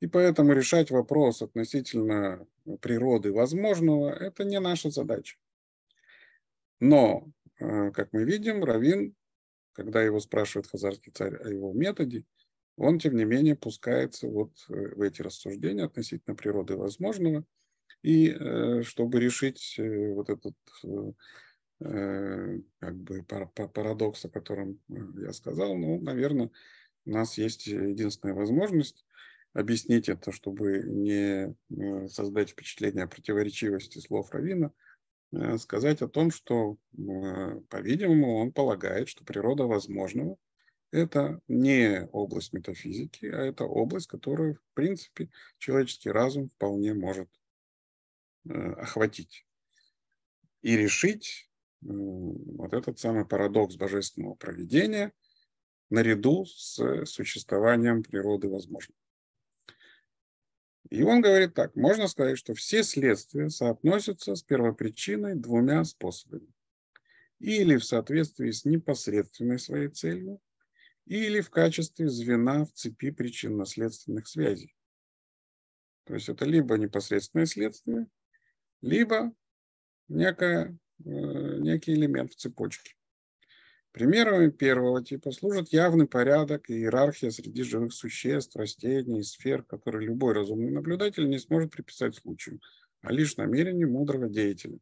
И поэтому решать вопрос относительно природы возможного – это не наша задача. Но, э, как мы видим, Равин когда его спрашивает хазарский царь о его методе, он, тем не менее, пускается вот э, в эти рассуждения относительно природы возможного. И э, чтобы решить э, вот этот как бы парадокс, о котором я сказал, ну, наверное, у нас есть единственная возможность объяснить это, чтобы не создать впечатление о противоречивости слов Равина – Э, сказать о том, что, э, по-видимому, он полагает, что природа возможного – это не область метафизики, а это область, которую, в принципе, человеческий разум вполне может э, охватить и решить вот этот самый парадокс божественного проведения наряду с существованием природы возможного. И он говорит так, можно сказать, что все следствия соотносятся с первопричиной двумя способами. Или в соответствии с непосредственной своей целью, или в качестве звена в цепи причинно-следственных связей. То есть это либо непосредственное следствие, либо некое, э, некий элемент в цепочке. Примерами первого типа служат явный порядок и иерархия среди живых существ, растений и сфер, которые любой разумный наблюдатель не сможет приписать случаю, а лишь намерению мудрого деятеля,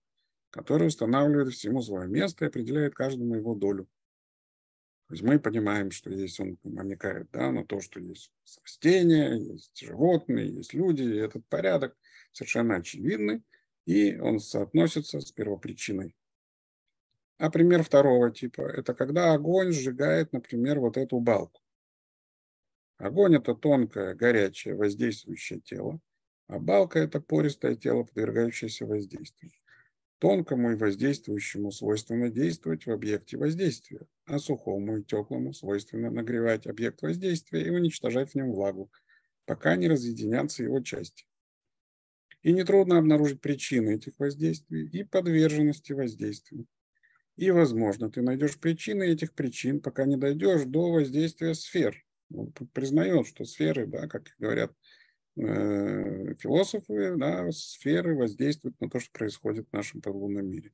который устанавливает всему свое место и определяет каждому его долю. То есть мы понимаем, что есть он намекает да, на то, что есть растения, есть животные, есть люди, и этот порядок совершенно очевидный, и он соотносится с первопричиной а пример второго типа – это когда огонь сжигает, например, вот эту балку. Огонь – это тонкое, горячее, воздействующее тело, а балка – это пористое тело, подвергающееся воздействию. Тонкому и воздействующему свойственно действовать в объекте воздействия, а сухому и теплому свойственно нагревать объект воздействия и уничтожать в нем влагу, пока не разъединятся его части. И нетрудно обнаружить причины этих воздействий и подверженности воздействию. И, возможно, ты найдешь причины этих причин, пока не дойдешь до воздействия сфер. Он ну, признает, что сферы, да, как говорят э, философы, да, сферы воздействуют на то, что происходит в нашем подлунном мире.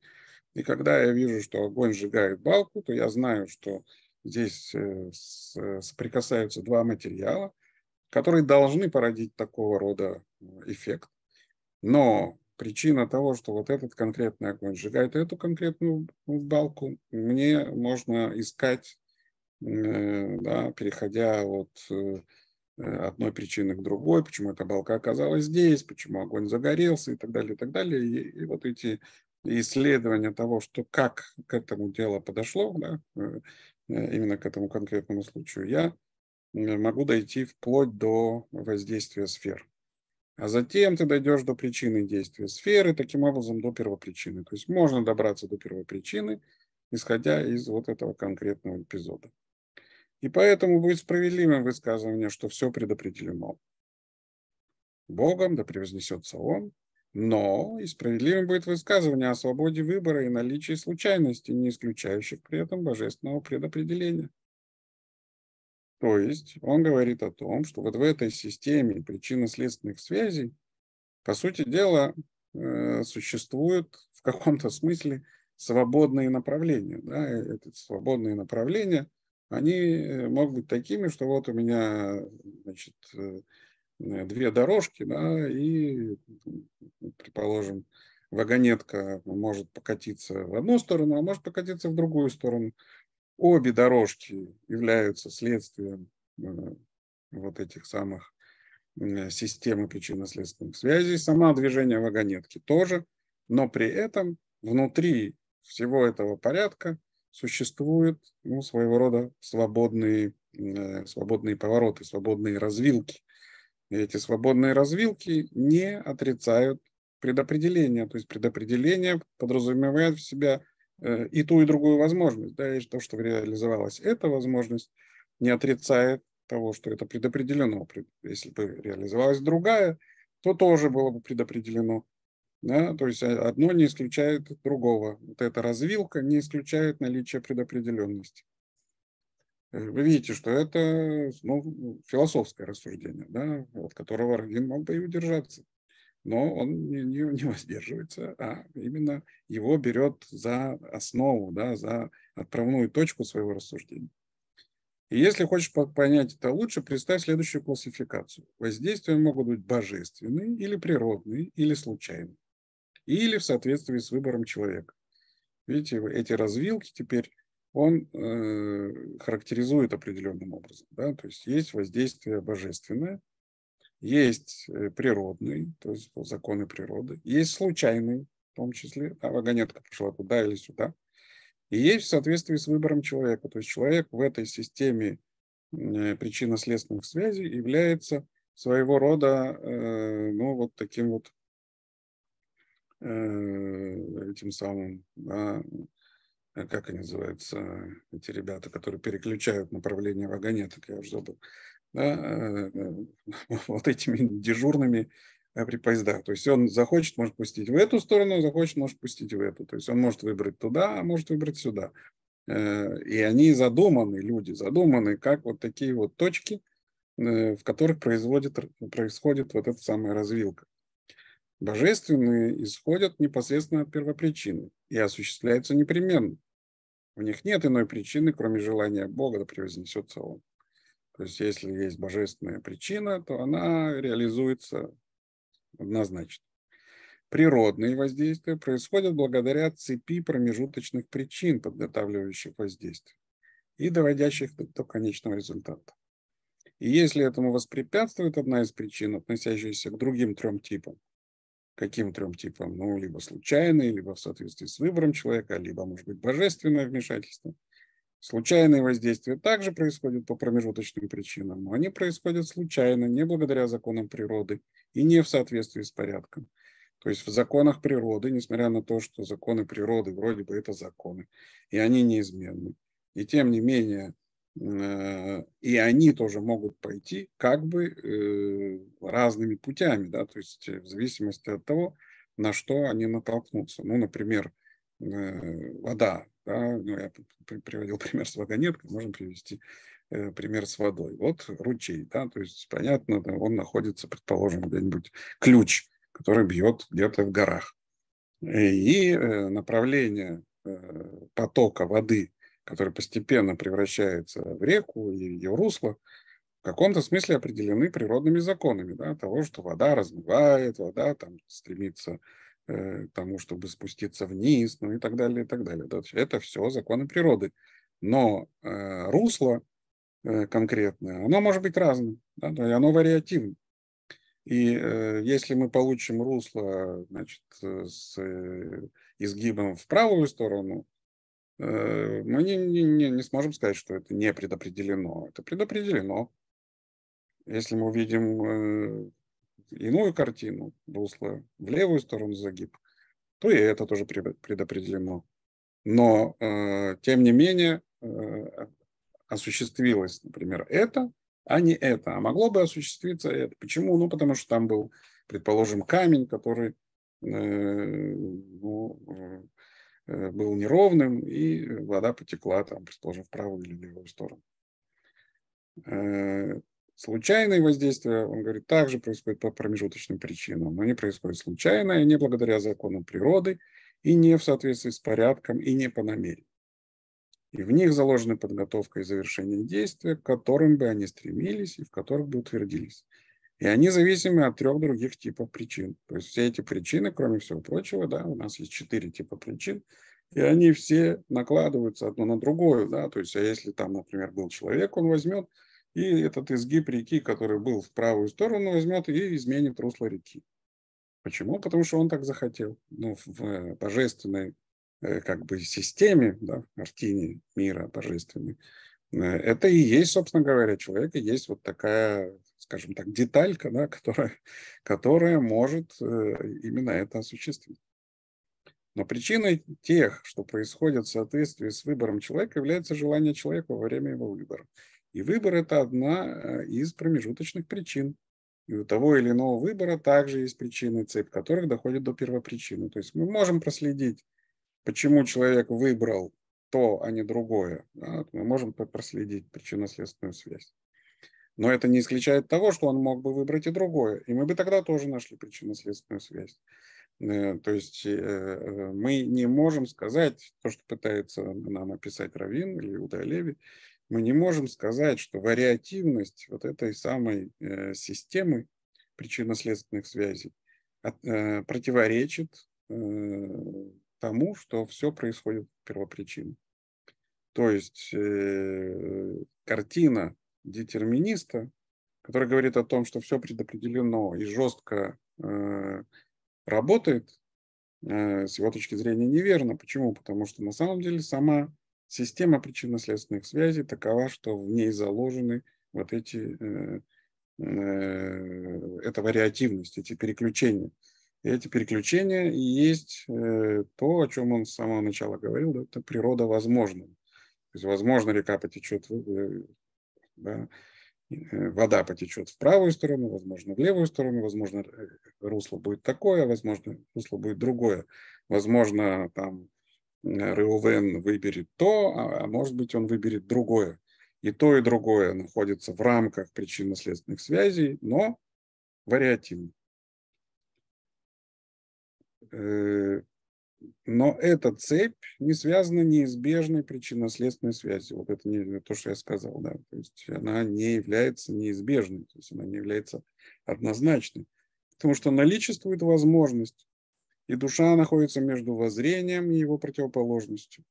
И когда я вижу, что огонь сжигает балку, то я знаю, что здесь э, соприкасаются два материала, которые должны породить такого рода э, эффект. Но причина того, что вот этот конкретный огонь сжигает эту конкретную балку, мне можно искать, э, да, переходя от э, одной причины к другой, почему эта балка оказалась здесь, почему огонь загорелся и так далее, и так далее. И, и вот эти исследования того, что как к этому дело подошло, да, э, именно к этому конкретному случаю, я могу дойти вплоть до воздействия сфер. А затем ты дойдешь до причины действия сферы, таким образом до первопричины. То есть можно добраться до первопричины, исходя из вот этого конкретного эпизода. И поэтому будет справедливым высказывание, что все предопределено. Богом да превознесется Он, но и справедливым будет высказывание о свободе выбора и наличии случайности, не исключающих при этом божественного предопределения. То есть он говорит о том, что вот в этой системе причинно-следственных связей, по сути дела, э, существуют в каком-то смысле свободные направления. Да? Э, эти свободные направления, они э, могут быть такими, что вот у меня значит, две дорожки, да, и, предположим, вагонетка может покатиться в одну сторону, а может покатиться в другую сторону. Обе дорожки являются следствием э, вот этих самых э, системы причинно-следственных связей. Само движение вагонетки тоже, но при этом внутри всего этого порядка существуют ну, своего рода свободные, э, свободные повороты, свободные развилки. И эти свободные развилки не отрицают предопределение. То есть предопределение подразумевает в себя Э, и ту, и другую возможность. Да, и то, что реализовалась эта возможность, не отрицает того, что это предопределено. Если бы реализовалась другая, то тоже было бы предопределено. Да? То есть а, одно не исключает другого. Вот эта развилка не исключает наличие предопределенности. Э, вы видите, что это ну, философское рассуждение, да, от которого Равин мог бы и удержаться но он не, не, не воздерживается, а именно его берет за основу, да, за отправную точку своего рассуждения. И если хочешь понять это лучше, представь следующую классификацию. Воздействия могут быть божественные или природные, или случайные, или в соответствии с выбором человека. Видите, эти развилки теперь он э, характеризует определенным образом. Да? То есть есть воздействие божественное – есть э, природный, то есть законы природы. Есть случайный, в том числе, а вагонетка пошла туда или сюда. И есть в соответствии с выбором человека. То есть человек в этой системе э, причинно-следственных связей является своего рода, э, ну, вот таким вот этим самым, да, как они называются, эти ребята, которые переключают направление вагонеток, я уже забыл да, э, э, вот этими дежурными э, при поездах. То есть он захочет, может пустить в эту сторону, захочет, может пустить в эту. То есть он может выбрать туда, а может выбрать сюда. И они задуманы, люди задуманы, как вот такие вот точки, в которых производит, происходит вот эта самая развилка. Божественные исходят непосредственно от первопричины и осуществляются непременно. В них нет иной причины, кроме желания Бога, да превознесется Он. То есть если есть божественная причина, то она реализуется однозначно. Природные воздействия происходят благодаря цепи промежуточных причин, подготавливающих воздействие и доводящих до конечного результата. И если этому воспрепятствует одна из причин, относящаяся к другим трем типам, каким трем типам, ну, либо случайные, либо в соответствии с выбором человека, либо, может быть, божественное вмешательство, Случайные воздействия также происходят по промежуточным причинам, но они происходят случайно, не благодаря законам природы и не в соответствии с порядком. То есть в законах природы, несмотря на то, что законы природы вроде бы это законы, и они неизменны. И тем не менее, э, и они тоже могут пойти как бы э, разными путями, да, то есть в зависимости от того, на что они натолкнутся. Ну, например, э, вода да, ну, я приводил пример с вагонеткой, можем привести э, пример с водой. Вот ручей, да, то есть понятно, да, он находится, предположим, где-нибудь ключ, который бьет где-то в горах. И э, направление э, потока воды, который постепенно превращается в реку и ее русло, в каком-то смысле определены природными законами да, того, что вода размывает, вода там стремится э, тому, чтобы спуститься вниз, ну и так далее, и так далее. Это, это все законы природы. Но э, русло э, конкретное, оно может быть разным, да, и оно вариативно. И э, если мы получим русло значит, э, с э, изгибом в правую сторону, э, мы не, не, не сможем сказать, что это не предопределено. Это предопределено. Если мы увидим э, иную картину русла, в левую сторону загиб, то и это тоже предопределено. Но, э, тем не менее, э, осуществилось, например, это, а не это. А могло бы осуществиться это. Почему? Ну, потому что там был, предположим, камень, который э, ну, э, э был неровным, и вода потекла, там, предположим, в правую или левую сторону. Э, случайные воздействия, он говорит, также происходят по промежуточным причинам. Но они происходят случайно, и не благодаря законам природы, и не в соответствии с порядком, и не по намерению. И в них заложена подготовка и завершение действия, к которым бы они стремились и в которых бы утвердились. И они зависимы от трех других типов причин. То есть все эти причины, кроме всего прочего, да, у нас есть четыре типа причин, и они все накладываются одно на другое. Да? То есть а если там, например, был человек, он возьмет – и этот изгиб реки, который был в правую сторону, возьмет и изменит русло реки. Почему? Потому что он так захотел. Ну, в э, божественной э, как бы системе, да, в картине мира божественной, э, это и есть, собственно говоря, человек, и есть вот такая, скажем так, деталька, да, которая, которая может именно это осуществить. Но причиной тех, что происходит в соответствии с выбором человека, является желание человека во время его выбора. И выбор – это одна э, из промежуточных причин. И у того или иного выбора также есть причины, цепь которых доходит до первопричины. То есть мы можем проследить, почему человек выбрал то, а не другое. Мы можем проследить причинно-следственную связь. Но это не исключает того, что он мог бы выбрать и другое. И мы бы тогда тоже нашли причинно-следственную связь. Э, то есть э, мы не можем сказать то, что пытается нам описать Равин или Иуда Леви, мы не можем сказать, что вариативность вот этой самой э, системы причинно-следственных связей э, противоречит э, тому, что все происходит в первопричине. То есть картина детерминиста, которая говорит о том, что все предопределено и жестко работает, с его точки зрения неверно. Почему? Потому что на самом деле сама Система причинно-следственных связей такова, что в ней заложены вот эти, э, э, эта вариативность, эти переключения. И эти переключения и есть э, то, о чем он с самого начала говорил, да, это природа возможного. То есть, возможно, река потечет, э, да, э, вода потечет в правую сторону, возможно, в левую сторону, возможно, э, русло будет такое, возможно, русло будет другое. Возможно, там Реувен выберет то, а, а может быть он выберет другое. И то, и другое находится в рамках причинно-следственных связей, но вариативно. Э, но эта цепь не связана неизбежной причинно-следственной связью. Вот это не то, что я сказал, да. То есть она не является неизбежной, то есть она не является однозначной. Потому что наличествует возможность и душа находится между воззрением и его противоположностью.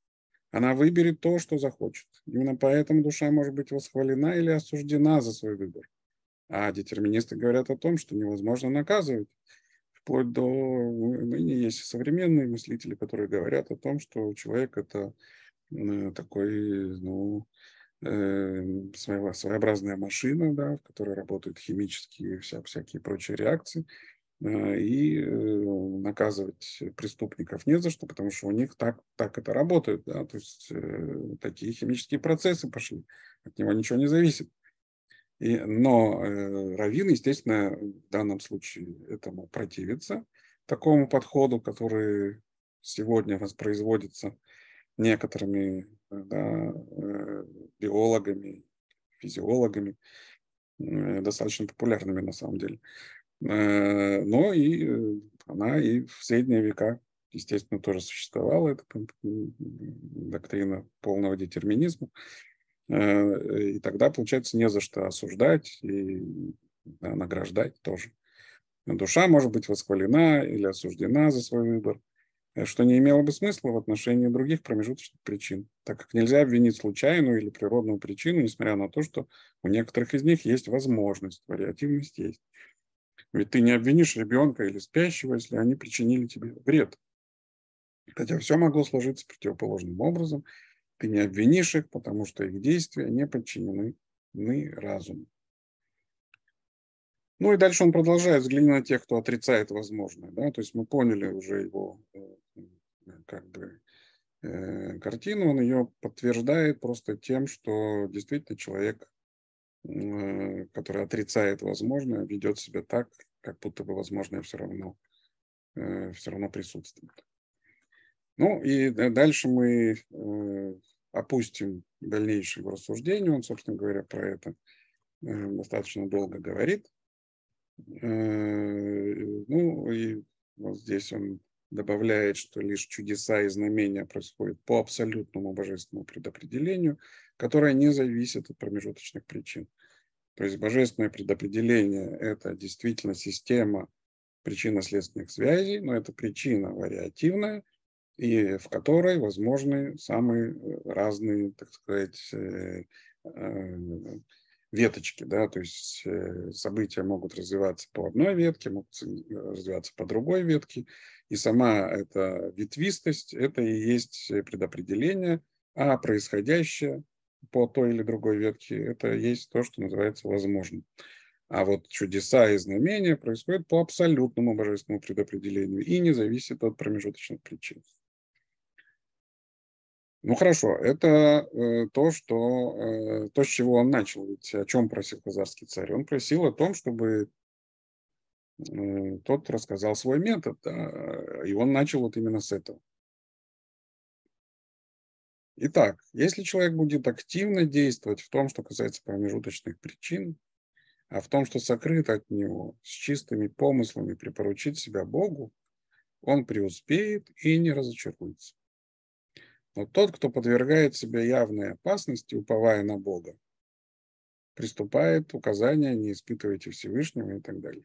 Она выберет то, что захочет. Именно поэтому душа может быть восхвалена или осуждена за свой выбор. А детерминисты говорят о том, что невозможно наказывать. Вплоть до ныне ну, есть современные мыслители, которые говорят о том, что человек это э, такой, ну, э, своего, своеобразная машина, да, в которой работают химические вся, всякие прочие реакции, а, и э, наказывать преступников не за что, потому что у них так, так это работает. Да? То есть э, такие химические процессы пошли, от него ничего не зависит. И, но э, Равин, естественно, в данном случае этому противится, такому подходу, который сегодня воспроизводится некоторыми да, э, биологами, физиологами, достаточно популярными на самом деле. Э, но и э, она и в средние века, естественно, тоже существовала, эта доктрина полного детерминизма. Э, и тогда, получается, не за что осуждать и награждать тоже. Душа может быть восхвалена или осуждена за свой выбор, что не имело бы смысла в отношении других промежуточных причин, так как нельзя обвинить случайную или природную причину, несмотря на то, что у некоторых из них есть возможность, вариативность есть. Ведь ты не обвинишь ребенка или спящего, если они причинили тебе вред. Хотя все могло сложиться противоположным образом. Ты не обвинишь их, потому что их действия не подчинены разуму. Ну и дальше он продолжает, взгляни на тех, кто отрицает возможное. Да? То есть мы поняли уже его э, как бы, э, картину, он ее подтверждает просто тем, что действительно человек Э, который отрицает возможное, ведет себя так, как будто бы возможное все равно, э, все равно присутствует. Ну и дальше мы э, опустим дальнейшее рассуждение. Он, собственно говоря, про это достаточно долго говорит. Ну и вот здесь он добавляет, что лишь чудеса и знамения происходят по абсолютному божественному предопределению – которая не зависит от промежуточных причин. То есть божественное предопределение – это действительно система причинно-следственных связей, но это причина вариативная, и в которой возможны самые э, разные, так сказать, э, э, веточки, да, то есть события могут развиваться по одной ветке, могут развиваться по другой ветке, и сама эта ветвистость, это и есть предопределение, а происходящее по той или другой ветке, это есть то, что называется возможным. А вот чудеса и знамения происходят по абсолютному божественному предопределению и не зависят от промежуточных причин. Ну хорошо, это э, то, что, э, то, с чего он начал. Ведь о чем просил казарский царь? Он просил о том, чтобы э, тот рассказал свой метод. Да? И он начал вот именно с этого. Итак, если человек будет активно действовать в том, что касается промежуточных причин, а в том, что сокрыто от него, с чистыми помыслами припоручить себя Богу, он преуспеет и не разочаруется. Но тот, кто подвергает себя явной опасности, уповая на Бога, приступает указания «не испытывайте Всевышнего» и так далее.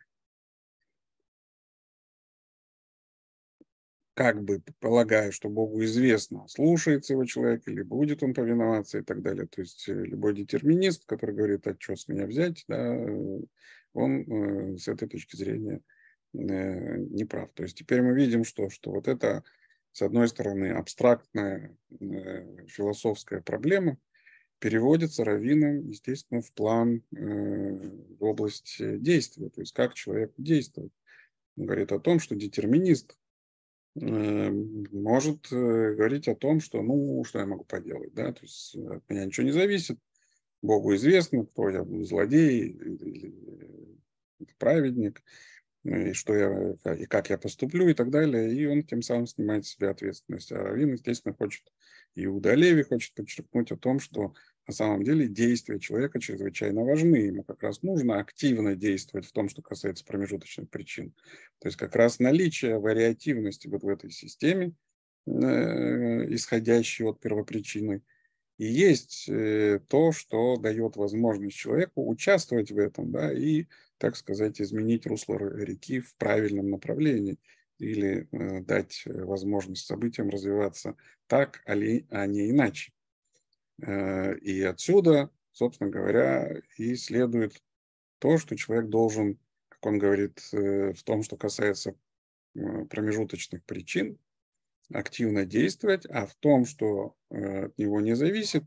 как бы полагая, что Богу известно, слушается его человек или будет он повиноваться и так далее. То есть э, любой детерминист, который говорит, а что с меня взять, да, э, он э, с этой точки зрения неправ. То есть теперь мы видим, что, что вот это, с одной стороны, абстрактная философская проблема переводится раввином, естественно, в план, в область действия, то есть как человек действует. Он говорит о том, что детерминист Э, может э, говорить о том, что ну, что я могу поделать, да, то есть э, от меня ничего не зависит, Богу известно, кто я, злодей или праведник, ну, и что я, э, и как я поступлю и так далее. И он тем самым снимает себе ответственность. А Равин, естественно, хочет, и Удалеви хочет подчеркнуть о том, что на самом деле действия человека чрезвычайно важны. Ему как раз нужно активно действовать в том, что касается промежуточных причин. То есть как раз наличие вариативности вот в этой системе, э, исходящей от первопричины, и есть э, то, что дает возможность человеку участвовать в этом да, и так сказать, изменить русло реки в правильном направлении или э, дать э, возможность событиям развиваться так, а, а не иначе. Э, и отсюда, собственно говоря, и следует то, что человек должен, как он говорит, в том, что касается промежуточных причин, активно действовать, а в том, что от него не зависит,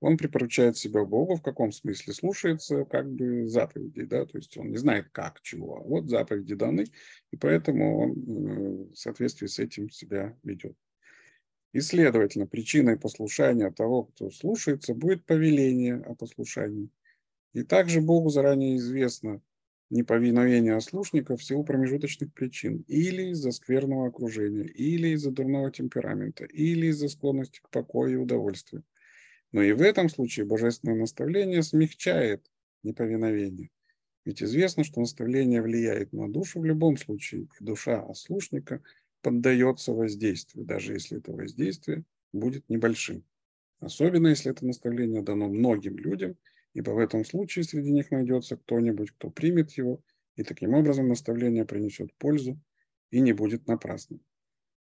он припоручает себя Богу, в каком смысле слушается как бы заповеди, да, то есть он не знает как, чего, а вот заповеди даны, и поэтому он э, в соответствии с этим себя ведет. И, следовательно, причиной послушания того, кто слушается, будет повеление о послушании. И также Богу заранее известно неповиновение ослушников в силу промежуточных причин. Или из-за скверного окружения, или из-за дурного темперамента, или из-за склонности к покою и удовольствию но и в этом случае божественное наставление смягчает неповиновение. Ведь известно, что наставление влияет на душу в любом случае, и душа ослушника поддается воздействию, даже если это воздействие будет небольшим. Особенно, если это наставление дано многим людям, ибо в этом случае среди них найдется кто-нибудь, кто примет его, и таким образом наставление принесет пользу и не будет напрасным.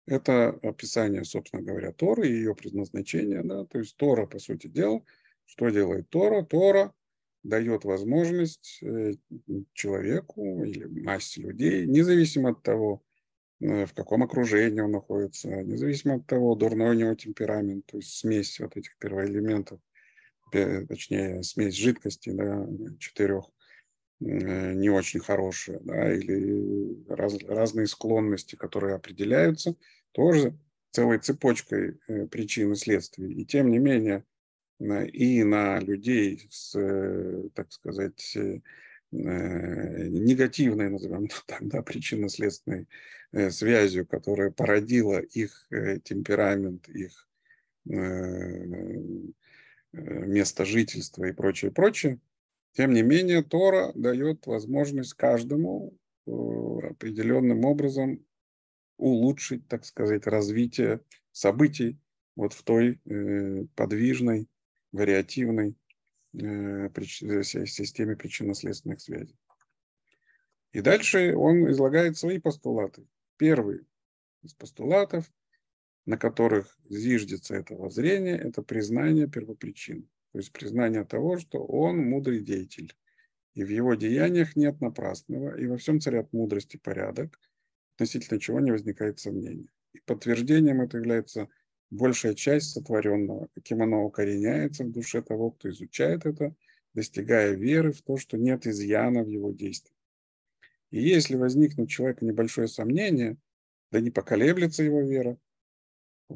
Это описание, собственно говоря, Торы и ее предназначение. Да? То есть Тора, по сути дела, что делает Тора? Тора дает возможность э, человеку или массе людей, независимо от того, э, в каком окружении он находится, независимо от того, дурной у него темперамент, то есть смесь вот этих первоэлементов, точнее, смесь жидкости да, четырех – Э, не очень хорошие, да, или раз, разные склонности, которые определяются, тоже целой цепочкой э, причин и следствий. И тем не менее, и на людей с, э, так сказать, негативной, назовем так, да, причинно-следственной связью, которая породила их темперамент, их место жительства и прочее, прочее, тем не менее, Тора дает возможность каждому э, определенным образом улучшить, так сказать, развитие событий вот в той э, подвижной, вариативной э, системе причинно-следственных связей. И дальше он излагает свои постулаты. Первый из постулатов, на которых зиждется это воззрение, это признание первопричины то есть признание того, что он мудрый деятель, и в его деяниях нет напрасного, и во всем царят мудрость и порядок, относительно чего не возникает сомнения. И подтверждением это является большая часть сотворенного, каким оно укореняется в душе того, кто изучает это, достигая веры в то, что нет изъяна в его действиях. И если возникнет у человека небольшое сомнение, да не поколеблется его вера,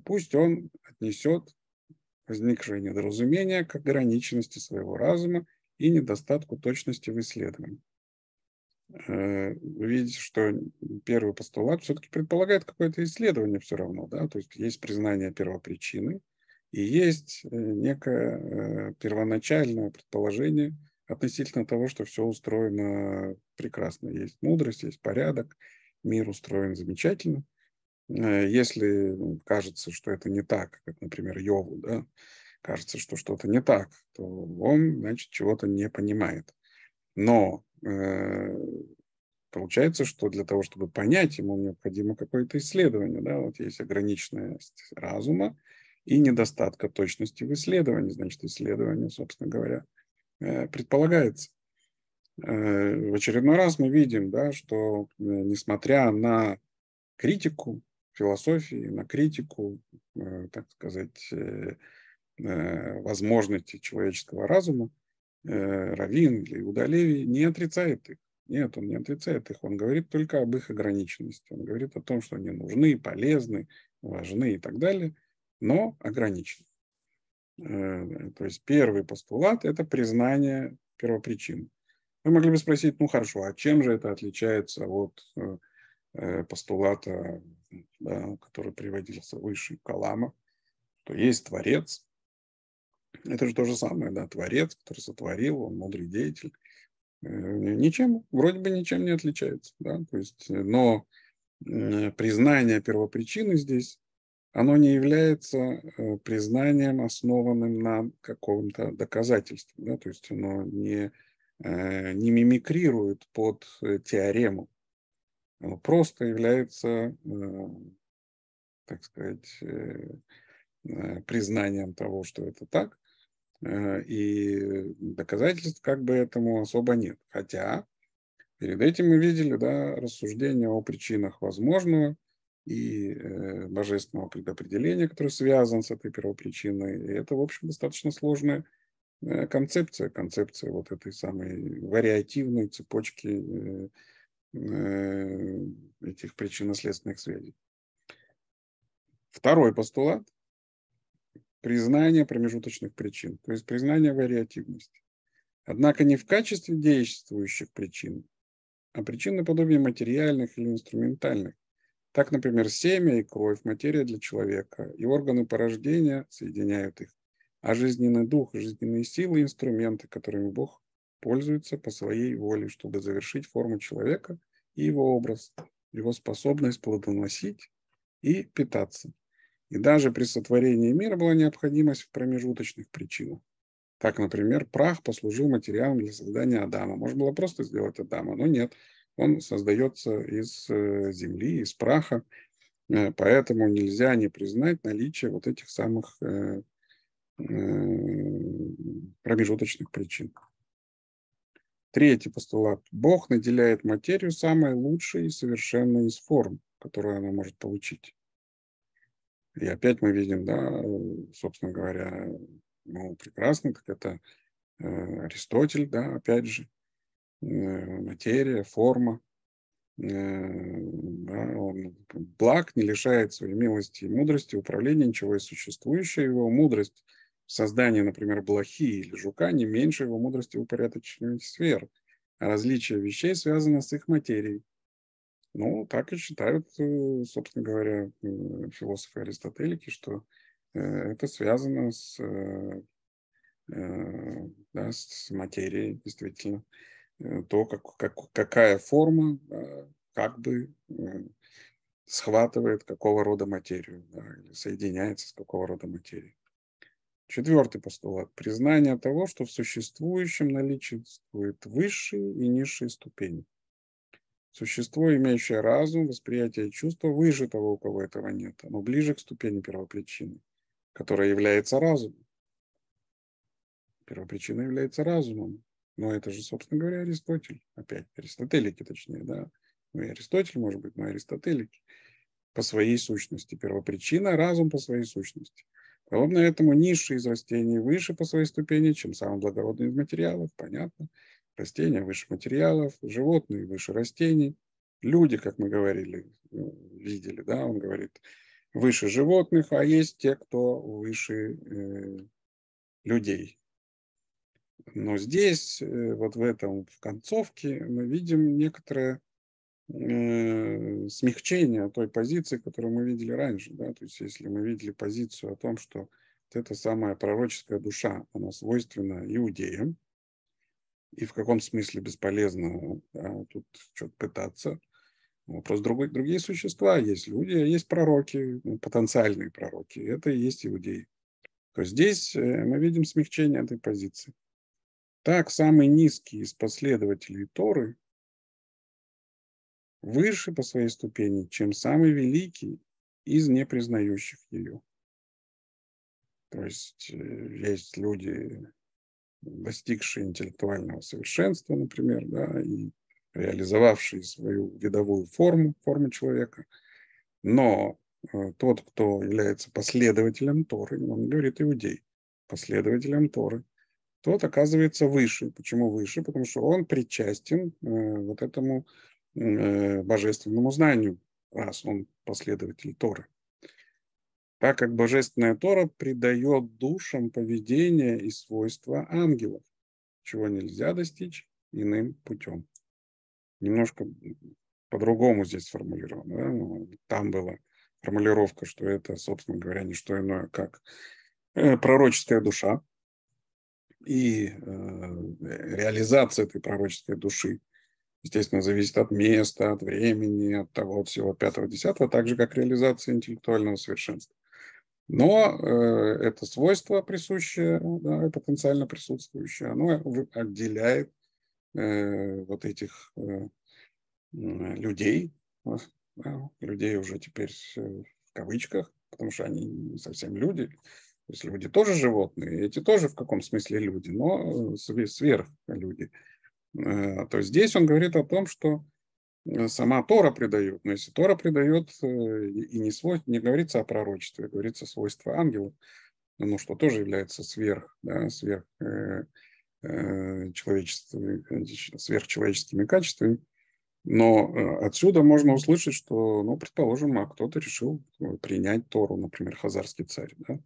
пусть он отнесет возникшее недоразумение к ограниченности своего разума и недостатку точности в исследовании. Э, вы видите, что первый постулат все-таки предполагает какое-то исследование все равно, да, то есть есть признание первопричины и есть э, некое э, первоначальное предположение относительно того, что все устроено прекрасно, есть мудрость, есть порядок, мир устроен замечательно – Э, если ну, кажется, что это не так, как, например, Йову, да, кажется, что что-то не так, то он, значит, чего-то не понимает. Но э, получается, что для того, чтобы понять, ему необходимо какое-то исследование. Да? Вот есть ограниченность разума и недостатка точности в исследовании. Значит, исследование, собственно говоря, э, предполагается. Э, в очередной раз мы видим, да, что э, несмотря на критику, философии, на критику, э, так сказать, э, э, возможности человеческого разума, Равин или Удалеви не отрицает их. Нет, он не отрицает их, он говорит только об их ограниченности. Он говорит о том, что они нужны, полезны, важны и так далее, но ограничены. То есть первый постулат – это признание первопричины. Вы могли бы спросить, ну хорошо, а чем же это отличается от Э, постулата, да, который приводился выше Калама, что есть Творец. Это же то же самое, да, Творец, который сотворил, он мудрый деятель. Э, ничем, вроде бы ничем не отличается, да, то есть, но признание первопричины здесь, оно не является э, признанием, основанным на каком-то доказательстве, да, то есть оно не, не мимикрирует под теорему, оно э, просто является, э, так сказать, э, признанием того, что это так, и доказательств как бы этому особо нет. Хотя перед этим мы видели да, рассуждение о причинах возможного и божественного предопределения, которое связано с этой первопричиной. И это, в общем, достаточно сложная концепция, концепция вот этой самой вариативной цепочки Э, этих причинно-следственных связей. Второй постулат – признание промежуточных причин, то есть признание вариативности. Однако не в качестве действующих причин, а причин наподобие материальных или инструментальных. Так, например, семя и кровь – материя для человека, и органы порождения соединяют их, а жизненный дух, жизненные силы – инструменты, которыми Бог используется по своей воле, чтобы завершить форму человека и его образ, его способность плодоносить и питаться. И даже при сотворении мира была необходимость в промежуточных причинах. Так, например, прах послужил материалом для создания Адама. Можно было просто сделать Адама, но нет. Он создается из э, земли, из праха, э, поэтому нельзя не признать наличие вот этих самых э, промежуточных причин. Третий постулат. Бог наделяет материю самой лучшей и совершенной из форм, которую она может получить. И опять мы видим, да, собственно говоря, ну, прекрасно, как это э, Аристотель, да, опять же, э, материя, форма. Э, да, он благ не лишает своей милости и мудрости управления ничего и существующее. Его мудрость создание, например, блохи или жука не меньше его мудрости упорядоченных сфер, а различие вещей связано с их материей. Ну, так и считают, э, собственно говоря, э, философы аристотелики, что э, это связано с, да, с материей, действительно. То, как, как, какая форма как бы схватывает какого рода материю, да, соединяется с какого рода материей. Четвертый постулат. Признание того, что в существующем наличествует высшие и низшие ступени. Существо, имеющее разум, восприятие и чувство, выше того, у кого этого нет. но ближе к ступени первопричины, которая является разумом. Первопричина является разумом. Но это же, собственно говоря, Аристотель. Опять, аристотелики точнее, да. Ну и Аристотель, может быть, но аристотелики. По своей сущности. Первопричина – разум по своей сущности. Подобно этому низшие из растений выше по своей ступени, чем самые благородные из материалов, понятно. Растения выше материалов, животные выше растений, люди, как мы говорили, ну, видели, да, он говорит, выше животных, а есть те, кто выше э, людей. Но здесь, э, вот в этом, в концовке, мы видим некоторое Э, смягчение той позиции, которую мы видели раньше. Да? То есть если мы видели позицию о том, что вот эта самая пророческая душа, она свойственна иудеям, и в каком смысле бесполезно да, э, тут что-то пытаться. Вопрос другой, другие существа есть люди, есть пророки, ну, потенциальные пророки, это и есть иудеи. То есть здесь э, мы видим смягчение этой позиции. Так, самый низкий из последователей Торы, выше по своей ступени, чем самый великий из непризнающих ее. То есть э, есть люди, достигшие интеллектуального совершенства, например, да, и реализовавшие свою видовую форму, форму человека. Но э, тот, кто является последователем Торы, он говорит иудей, последователем Торы, тот оказывается выше. Почему выше? Потому что он причастен э, вот этому Э, божественному знанию, раз он последователь Торы. Так как божественная Тора придает душам поведение и свойства ангелов, чего нельзя достичь иным путем. Немножко по-другому здесь сформулировано. Да? Ну, там была формулировка, что это, собственно говоря, не что иное, как э, пророческая душа и э, реализация этой пророческой души – естественно, зависит от места, от времени, от того от всего пятого десятого, так же, как реализация интеллектуального совершенства. Но э, это свойство присущее, да, потенциально присутствующее, оно отделяет э, вот этих э, людей, э, да, людей уже теперь э, в кавычках, потому что они не совсем люди. То есть люди тоже животные, эти тоже в каком смысле люди, но э, сверхлюди. люди Э, то здесь он говорит о том, что э, сама Тора предает. Но если Тора предает, э, и не, свой, не говорится о пророчестве, а говорится свойства ангелов, ну, что тоже является сверх, да, сверх э, э, сверхчеловеческими качествами. Но отсюда можно услышать, что, ну, предположим, а кто-то решил принять Тору, например, хазарский царь, да,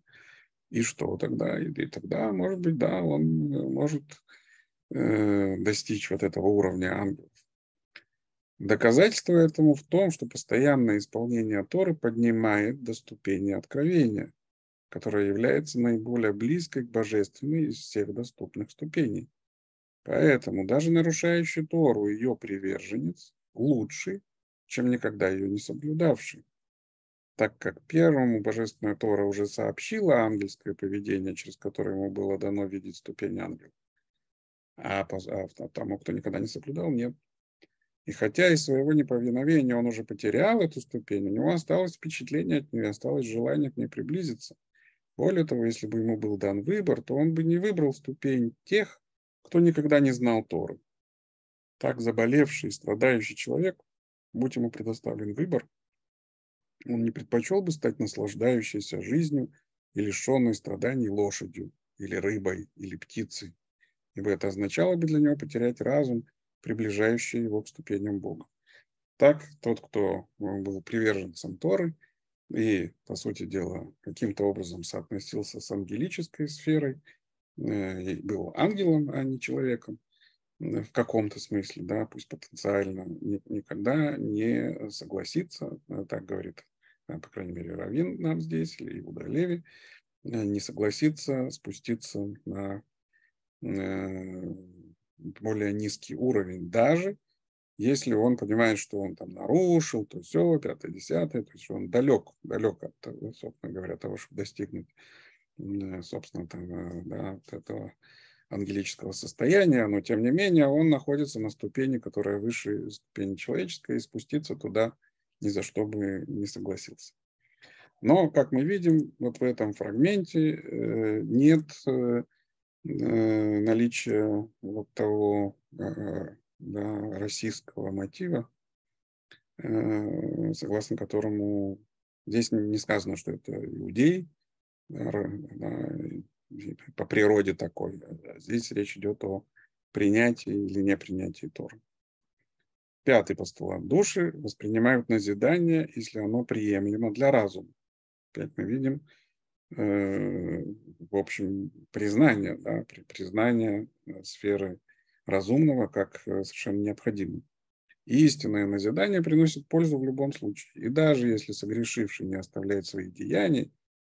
и что тогда? И, и тогда, может быть, да, он может Э, достичь вот этого уровня ангелов. Доказательство этому в том, что постоянное исполнение Торы поднимает до ступени откровения, которая является наиболее близкой к божественной из всех доступных ступеней. Поэтому даже нарушающий Тору ее приверженец лучше, чем никогда ее не соблюдавший так как первому Божественная Тора уже сообщила ангельское поведение, через которое ему было дано видеть ступень ангела, а, а тому, а кто никогда не соблюдал, нет. И хотя из своего неповиновения он уже потерял эту ступень, у него осталось впечатление от нее, осталось желание к ней приблизиться. Более того, если бы ему был дан выбор, то он бы не выбрал ступень тех, кто никогда не знал Торы. Так заболевший, и страдающий человек, будь ему предоставлен выбор, он не предпочел бы стать наслаждающейся жизнью и лишенной страданий лошадью, или рыбой, или птицей, ибо это означало бы для него потерять разум, приближающий его к ступеням Бога. Так, тот, кто был приверженцем Торы и, по сути дела, каким-то образом соотносился с ангелической сферой, э, был ангелом, а не человеком, э, в каком-то смысле, да, пусть потенциально никогда не согласится, э, так говорит, по крайней мере, Равин нам здесь, или Иуда Леви, не согласится спуститься на Э, более низкий уровень, даже если он понимает, что он там нарушил, то все, пятое, десятое, то есть он далек, далек от, собственно говоря, того, чтобы достигнуть, э, собственно, там, э, да, от этого ангелического состояния, но тем не менее он находится на ступени, которая выше ступени человеческой, и спуститься туда ни за что бы не согласился. Но, как мы видим, вот в этом фрагменте нет Э, наличие вот того э, да, российского мотива, э, согласно которому здесь не сказано, что это иудей да, по природе такой. Здесь речь идет о принятии или непринятии Тора. Пятый постулат. Души воспринимают назидание, если оно приемлемо для разума. Опять мы видим, Э, в общем, признание, да, признание э, сферы разумного как э, совершенно необходимым. И истинное назидание приносит пользу в любом случае. И даже если согрешивший не оставляет своих деяний,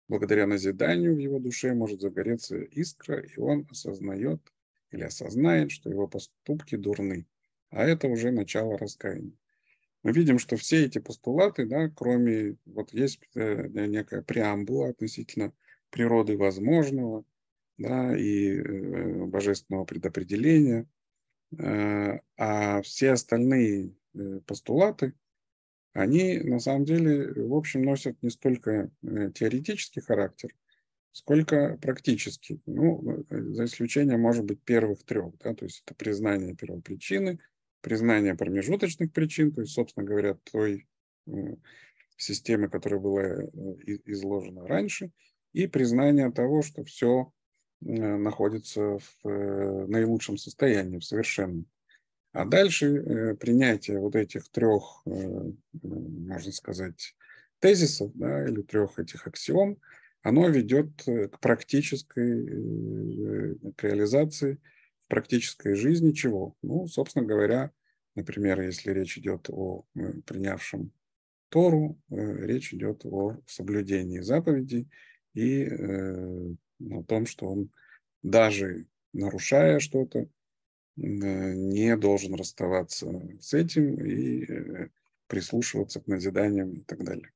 благодаря назиданию в его душе может загореться искра, и он осознает или осознает, что его поступки дурны. А это уже начало раскаяния мы видим, что все эти постулаты, да, кроме, вот есть э, некая преамбула относительно природы возможного, да, и э, божественного предопределения, э, а все остальные э, постулаты, они на самом деле, э, в общем, носят не столько э, теоретический характер, сколько практический. Ну, э, за исключением, может быть, первых трех, да, то есть это признание первопричины – признание промежуточных причин, то есть, собственно говоря, той э, системы, которая была э, изложена раньше, и признание того, что все э, находится в наилучшем состоянии, в совершенном. А дальше принятие вот этих трех, можно сказать, тезисов да, или трех этих аксиом, оно ведет к практической к реализации практической жизни чего? Ну, собственно говоря, например, если речь идет о э, принявшем Тору, э, речь идет о соблюдении заповедей и э, ну, о том, что он даже нарушая что-то, не должен расставаться с этим и прислушиваться к назиданиям и так далее.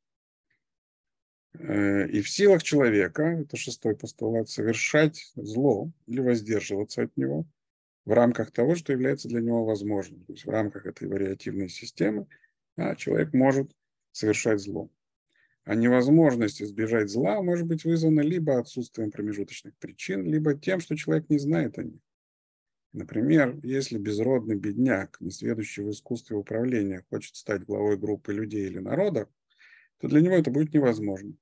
И в силах человека, это шестой постулат, совершать зло или воздерживаться от него, в рамках того, что является для него возможным. То есть в рамках этой вариативной системы человек может совершать зло. А невозможность избежать зла может быть вызвана либо отсутствием промежуточных причин, либо тем, что человек не знает о них. Например, если безродный бедняк, несведущий в искусстве управления, хочет стать главой группы людей или народа, то для него это будет невозможно.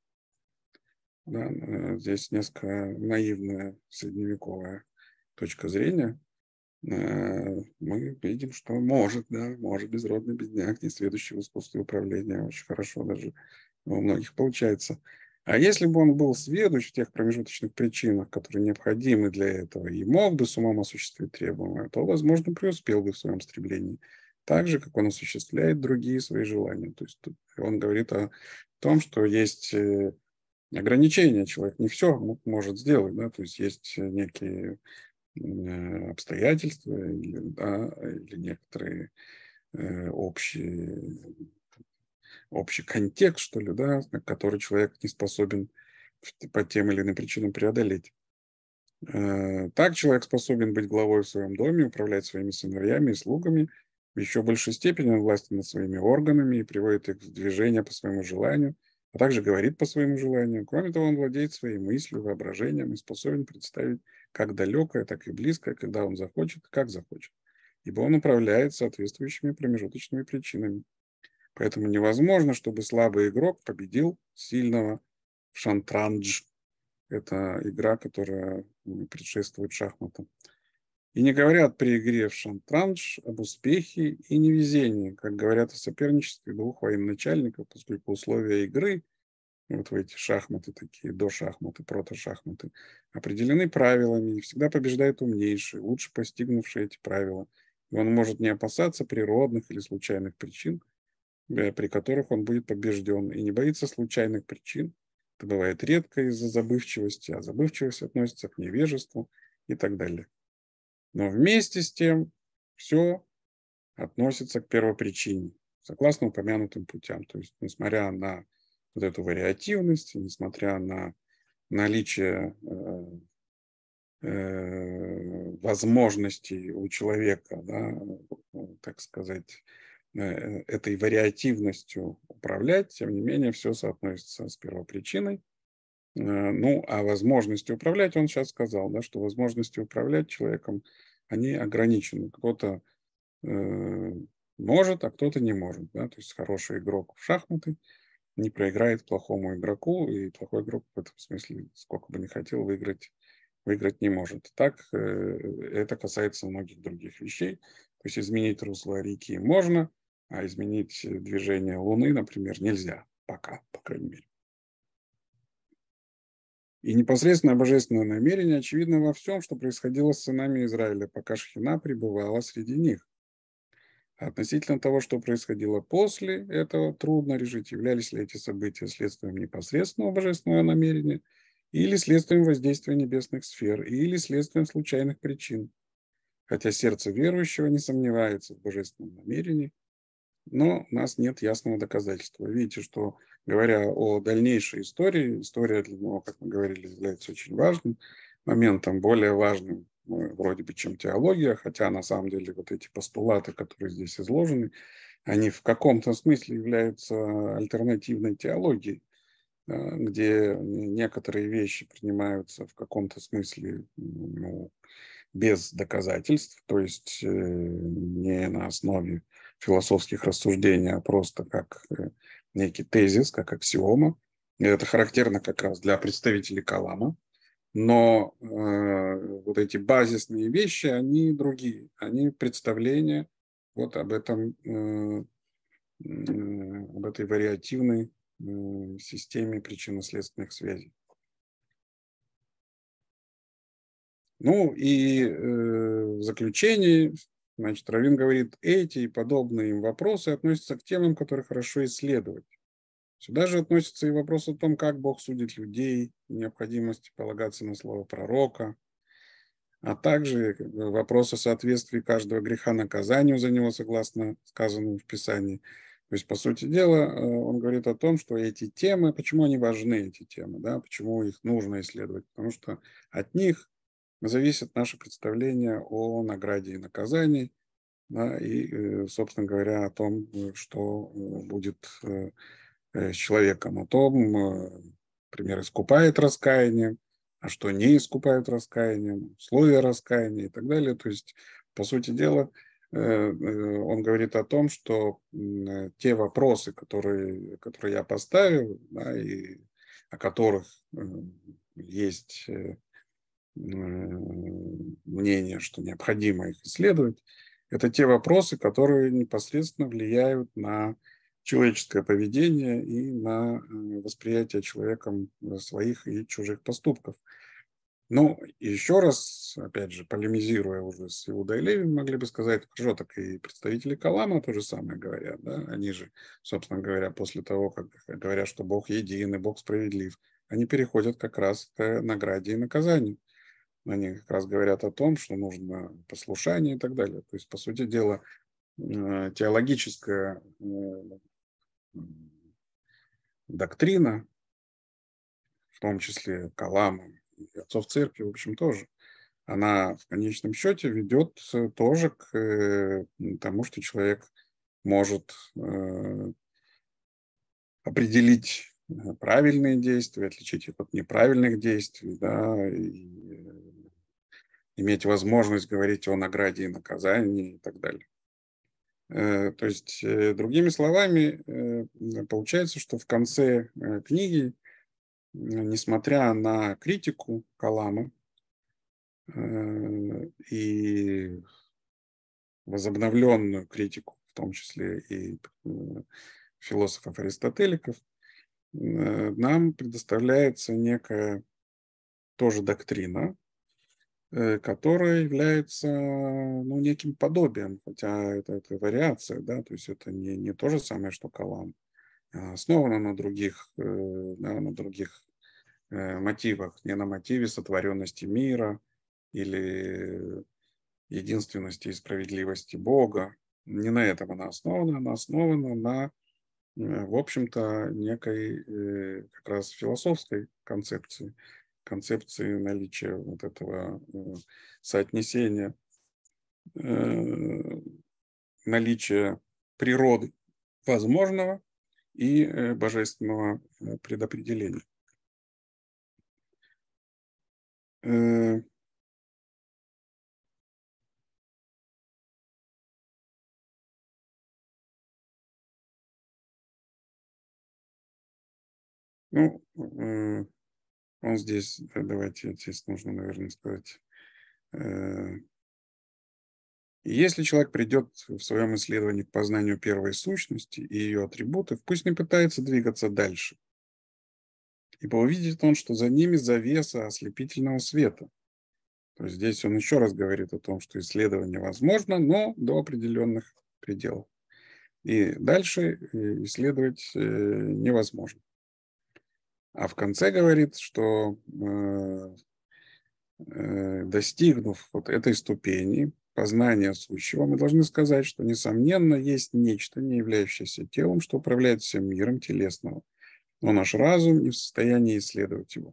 Да, э, здесь несколько наивная средневековая точка зрения. Э, мы видим, что может, да, может безродный бедняк, не следующий в искусстве управления, очень хорошо даже у многих получается. А если бы он был сведущ в тех промежуточных причинах, которые необходимы для этого, и мог бы с умом осуществить требуемое, то, возможно, преуспел бы в своем стремлении, так же, как он осуществляет другие свои желания. То есть он говорит о том, что есть э, ограничения, человек не все может сделать, да, то есть есть э, некие Э, обстоятельства или, да, или некоторые э, общие, общий контекст, что ли, да, который человек не способен по тем или иным причинам преодолеть. Э, так человек способен быть главой в своем доме, управлять своими сыновьями и слугами. В еще большей степени он властен над своими органами и приводит их в движение по своему желанию, а также говорит по своему желанию. Кроме того, он владеет своей мыслью, воображением и способен представить как далекое, так и близкое, когда он захочет, как захочет, ибо он управляет соответствующими промежуточными причинами. Поэтому невозможно, чтобы слабый игрок победил сильного в шантранж. Это игра, которая предшествует шахматам. И не говорят при игре в шантранж об успехе и невезении, как говорят о соперничестве двух военачальников, поскольку условия игры вот в эти шахматы такие, до шахматы, прото-шахматы, определены правилами, и всегда побеждает умнейший, лучше постигнувший эти правила. И он может не опасаться природных или случайных причин, э, при которых он будет побежден, и не боится случайных причин. Это бывает редко из-за забывчивости, а забывчивость относится к невежеству и так далее. Но вместе с тем все относится к первопричине, согласно упомянутым путям. То есть, несмотря на вот эту вариативность, несмотря на наличие э, э, возможностей у человека, да, так сказать, э, этой вариативностью управлять, тем не менее все соотносится с первопричиной. Ну, а возможности управлять, он сейчас сказал, да, что возможности управлять человеком, они ограничены. Кто-то может, а кто-то не может. Да? То есть хороший игрок в шахматы – не проиграет плохому игроку, и плохой игрок в этом смысле, сколько бы ни хотел, выиграть, выиграть не может. Так э, это касается многих других вещей. То есть изменить русло реки можно, а изменить движение Луны, например, нельзя пока, по крайней мере. И непосредственное божественное намерение очевидно во всем, что происходило с сынами Израиля, пока Шхина пребывала среди них. Относительно того, что происходило после этого, трудно решить, являлись ли эти события следствием непосредственного божественного намерения или следствием воздействия небесных сфер, или следствием случайных причин. Хотя сердце верующего не сомневается в божественном намерении, но у нас нет ясного доказательства. Видите, что, говоря о дальнейшей истории, история для него, как мы говорили, является очень важным моментом, более важным ну, вроде бы, чем теология, хотя на самом деле вот эти постулаты, которые здесь изложены, они в каком-то смысле являются альтернативной теологией, э, где некоторые вещи принимаются в каком-то смысле ну, без доказательств, то есть э, не на основе философских рассуждений, а просто как э, некий тезис, как аксиома. И это характерно как раз для представителей Калама, но э, вот эти базисные вещи, они другие, они представления вот об этом, э, э, об этой вариативной э, системе причинно-следственных связей. Ну и э, в заключении, значит, Равин говорит, эти и подобные им вопросы относятся к темам, которые хорошо исследовать Сюда же относится и вопрос о том, как Бог судит людей, необходимости полагаться на слово пророка, а также э, вопрос о соответствии каждого греха наказанию за него, согласно сказанному в Писании. То есть, по сути дела, э, он говорит о том, что эти темы, почему они важны, эти темы, да, почему их нужно исследовать, потому что от них зависит наше представление о награде и наказании, да, и, э, собственно говоря, о том, что будет Э, с человеком о том, э, например, искупает раскаяние, а что не искупает раскаянием, условия раскаяния и так далее. То есть, по сути дела, э, он говорит о том, что те вопросы, которые, которые я поставил, да, и о которых есть мнение, что необходимо их исследовать, это те вопросы, которые непосредственно влияют на человеческое поведение и на э, восприятие человеком э, своих и чужих поступков. Ну, еще раз, опять же, полемизируя уже с Иудой Леви, могли бы сказать, хорошо, так и представители Калама то же самое говорят, да, они же, собственно говоря, после того, как говорят, что Бог единый, Бог справедлив, они переходят как раз к э, награде и наказанию. Они как раз говорят о том, что нужно послушание и так далее. То есть, по сути дела, теологическое доктрина, в том числе Калама и отцов церкви, в общем, тоже, она в конечном счете ведет э, тоже к э, тому, что человек может э, определить правильные действия, отличить их от неправильных действий, да, и иметь возможность говорить о награде и наказании и так далее. Э, то есть, э, другими словами, э, получается, что в конце книги, несмотря на критику Калама и возобновленную критику, в том числе и философов-аристотеликов, нам предоставляется некая тоже доктрина, Э, которая является ну, неким подобием, хотя это, это вариация, да, то есть это не, не то же самое, что калам, а основана на других, э, да, на других э, мотивах, не на мотиве сотворенности мира или единственности и справедливости Бога. Не на этом она основана, она основана на, в общем-то, некой как раз философской концепции, концепции наличия вот этого э, соотнесения э, наличия природы возможного и э, божественного предопределения. Ну, он ну, здесь, давайте, здесь нужно, наверное, сказать. Э, если человек придет в своем исследовании к познанию первой сущности и ее атрибутов, пусть не пытается двигаться дальше, ибо увидит он, что за ними завеса ослепительного света. То есть здесь он еще раз говорит о том, что исследование возможно, но до определенных пределов. И дальше э, исследовать э, невозможно. А в конце говорит, что э, э, достигнув вот этой ступени познания сущего, мы должны сказать, что, несомненно, есть нечто, не являющееся телом, что управляет всем миром телесного, но наш разум не в состоянии исследовать его.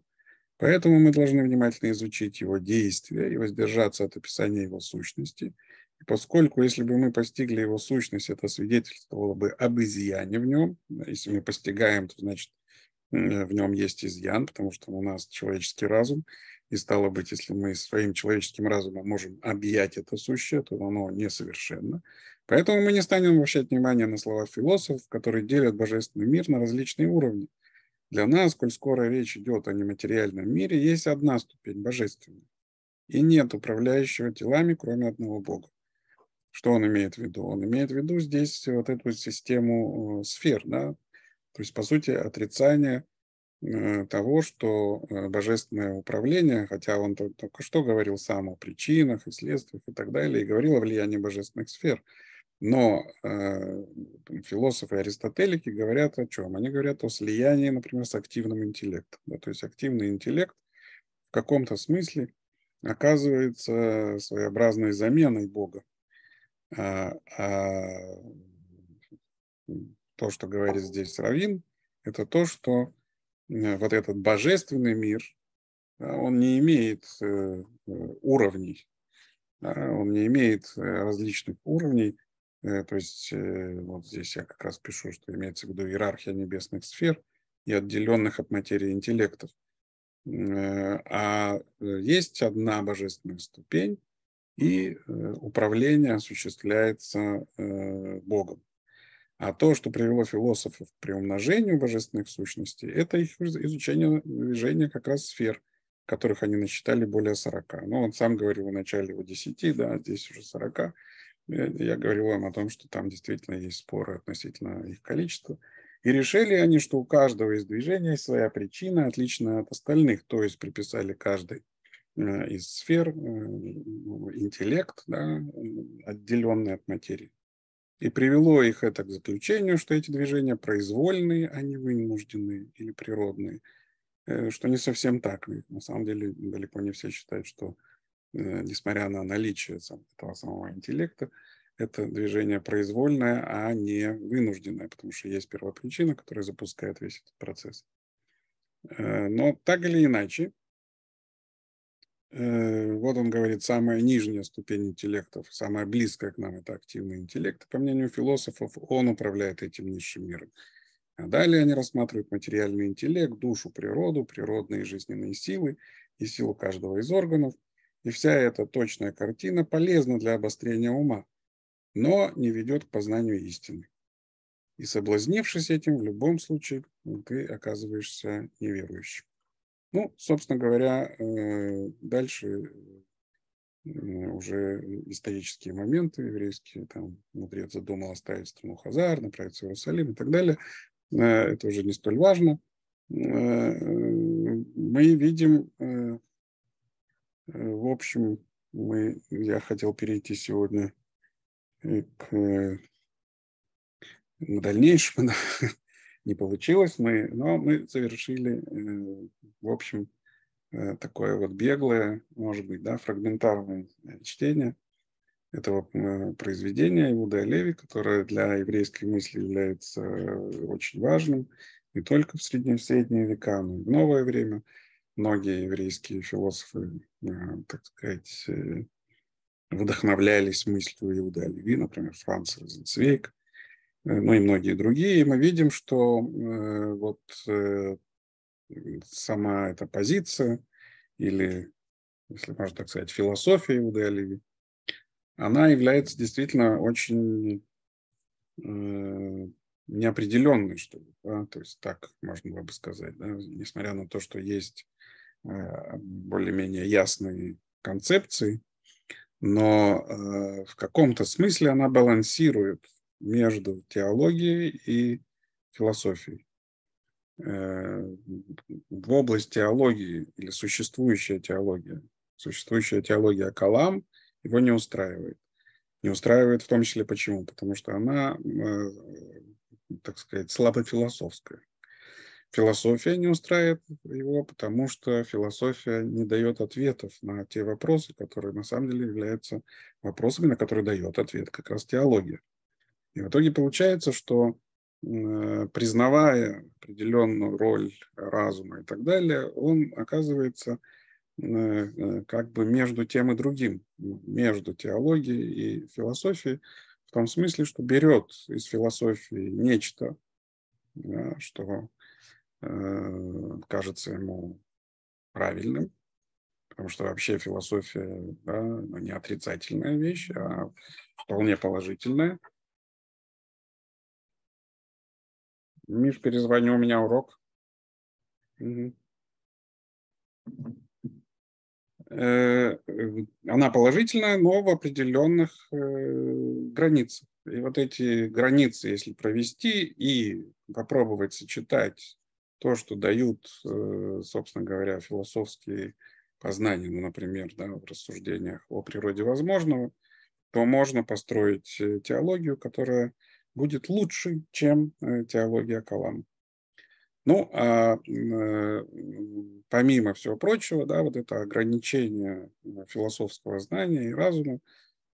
Поэтому мы должны внимательно изучить его действия и воздержаться от описания его сущности, и поскольку, если бы мы постигли его сущность, это свидетельствовало бы об изъяне в нем. Если мы постигаем, то значит Э, в нем есть изъян, потому что у нас человеческий разум, и стало быть, если мы своим человеческим разумом можем объять это сущее, то оно несовершенно. Поэтому мы не станем обращать внимание на слова философов, которые делят божественный мир на различные уровни. Для нас, коль скоро речь идет о нематериальном мире, есть одна ступень божественная. И нет управляющего телами, кроме одного Бога. Что он имеет в виду? Он имеет в виду здесь вот эту систему э, сфер, да, то есть, по сути, отрицание э, того, что э, божественное управление, хотя он только что говорил сам о причинах и следствиях и так далее, и говорил о влиянии божественных сфер. Но э, философы аристотелики говорят о чем? Они говорят о слиянии, например, с активным интеллектом. Да? То есть активный интеллект в каком-то смысле оказывается своеобразной заменой Бога. А, а то, что говорит здесь Равин, это то, что э, вот этот божественный мир, э, он не имеет э, уровней, он не имеет различных уровней. То есть вот здесь я как раз пишу, что имеется в виду иерархия небесных сфер и отделенных от материи интеллектов. А есть одна божественная ступень, и управление осуществляется Богом. А то, что привело философов к приумножению божественных сущностей, это их изучение движения как раз сфер, которых они насчитали более 40. Ну, он сам говорил вначале о 10, да, здесь уже 40. Э, я говорил вам о том, что там действительно есть споры относительно их количества. И решили они, что у каждого из движений своя причина, отличная от остальных, то есть приписали каждый э, из сфер э, интеллект, да, отделенный от материи. И привело их это к заключению, что эти движения произвольные, а не вынужденные или природные, э, что не совсем так. На самом деле далеко не все считают, что э, несмотря на наличие этого самого интеллекта, это движение произвольное, а не вынужденное, потому что есть первопричина, которая запускает весь этот процесс. Э, но так или иначе, Э, вот он говорит, самая нижняя ступень интеллектов, самая близкая к нам это активный интеллект. По мнению философов, он управляет этим низшим миром. А далее они рассматривают материальный интеллект, душу, природу, природные жизненные силы и силу каждого из органов. И вся эта точная картина полезна для обострения ума, но не ведет к познанию истины. И соблазнившись этим, в любом случае ты оказываешься неверующим. Ну, собственно говоря, э, дальше э, уже исторические моменты еврейские, там, мудрец задумал оставить страну Хазар, направиться в Иерусалим и так далее. Э, это уже не столь важно. Мы видим, в общем, мы, я хотел перейти сегодня к, к дальнейшему, не получилось, мы, но мы завершили, э, в общем, э, такое вот беглое, может быть, да, фрагментарное э, чтение этого произведения Иуда Леви, которое для еврейской мысли является очень важным не только в средние, в средние века, но и в новое время. Многие еврейские философы, так сказать, вдохновлялись мыслью Иуда Леви, например, Франц Розенцвейк, Э, ну и многие другие, мы видим, что э, вот э, сама эта позиция или, если можно так сказать, философия Иуды Оливии, она является действительно очень неопределенной, что ли. Да? То есть так можно было бы сказать. Да? Несмотря на то, что есть более-менее ясные концепции, но в каком-то смысле она балансирует между теологией и философией. Э, в область теологии или существующая теология, существующая теология Калам его не устраивает. Не устраивает в том числе почему? Потому что она, э, так сказать, слабофилософская. Философия не устраивает его, потому что философия не дает ответов на те вопросы, которые на самом деле являются вопросами, на которые дает ответ как раз теология. И в итоге получается, что э, признавая определенную роль разума и так далее, он оказывается э, э, как бы между тем и другим, между теологией и философией, в том смысле, что берет из философии нечто, что кажется ему правильным, потому что вообще философия да, не отрицательная вещь, а вполне положительная – Миш, перезвони, у меня урок. Э, э, она положительная, но в определенных э, границах. И вот эти границы, если провести и попробовать сочетать то, что дают, собственно говоря, философские познания, ну, например, да, в рассуждениях о природе возможного, то можно построить теологию, которая будет лучше, чем э, теология Калама. Ну, а э, помимо всего прочего, да, вот это ограничение э, философского знания и разума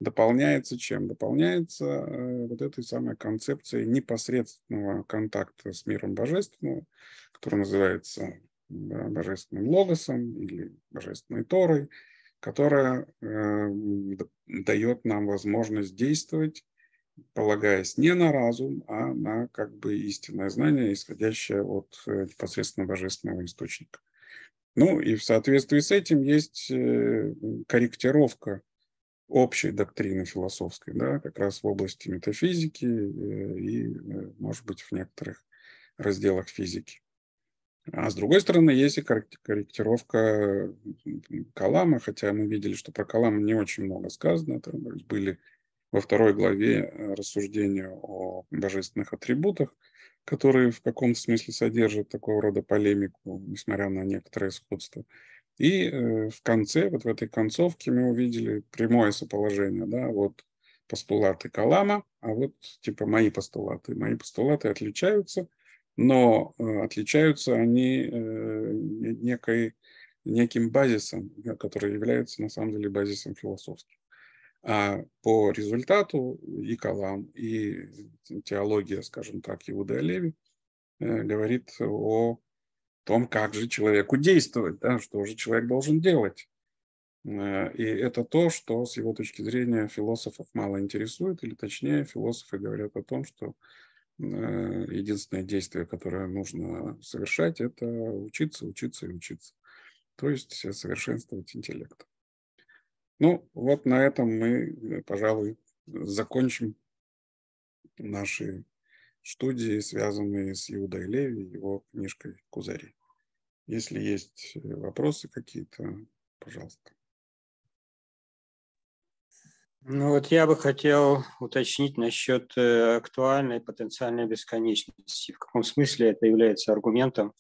дополняется чем? Дополняется вот этой самой концепцией непосредственного контакта с миром божественного, который называется божественным логосом или божественной Торой, которая дает нам возможность действовать полагаясь не на разум, а на как бы истинное знание, исходящее от э, непосредственно божественного источника. Ну и в соответствии с этим есть э, корректировка общей доктрины философской, да, как раз в области метафизики э, и, может быть, в некоторых разделах физики. А с другой стороны, есть и корректировка Калама, хотя мы видели, что про Калама не очень много сказано, там были во второй главе э, рассуждению о божественных атрибутах, которые в каком-то смысле содержат такого рода полемику, несмотря на некоторые сходства. И э, в конце, вот в этой концовке мы увидели прямое соположение, да, вот постулаты Калама, а вот типа мои постулаты. Мои постулаты отличаются, но э, отличаются они некой, неким базисом, который является на самом деле базисом философским. А по результату и Калам, и теология, скажем так, Иуда Леви э, говорит о том, как же человеку действовать, да, что же человек должен делать. Э, и это то, что с его точки зрения философов мало интересует, или точнее философы говорят о том, что э, единственное действие, которое нужно совершать, это учиться, учиться и учиться. То есть совершенствовать интеллект. Ну, вот на этом мы, пожалуй, закончим наши студии, связанные с Иудой Леви, его книжкой «Кузари». Если есть э, вопросы какие-то, пожалуйста. Ну вот я бы хотел уточнить насчет э, актуальной потенциальной бесконечности. В каком смысле это является аргументом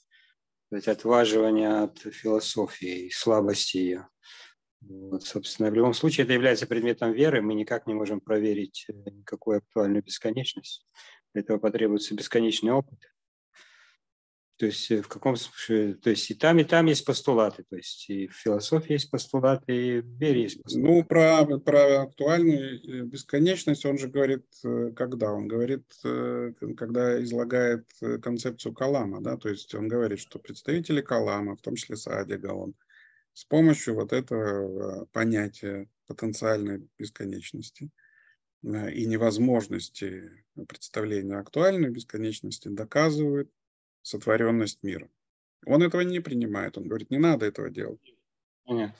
то отваживания от философии и слабости ее? Вот, собственно, в любом случае это является предметом веры, мы никак не можем проверить э, никакую актуальную бесконечность. Для этого потребуется бесконечный опыт. То есть э, в каком э, то есть и там, и там есть постулаты, то есть и в философии есть постулаты, и в вере есть постулаты. Ну, про, про актуальную бесконечность он же говорит, когда? Он говорит, когда излагает концепцию Калама, да, то есть он говорит, что представители Калама, в том числе Саадига, он с помощью вот этого э, понятия потенциальной бесконечности э, и невозможности представления актуальной бесконечности доказывают сотворенность мира. Он этого не принимает, он говорит, не надо этого делать. Понятно.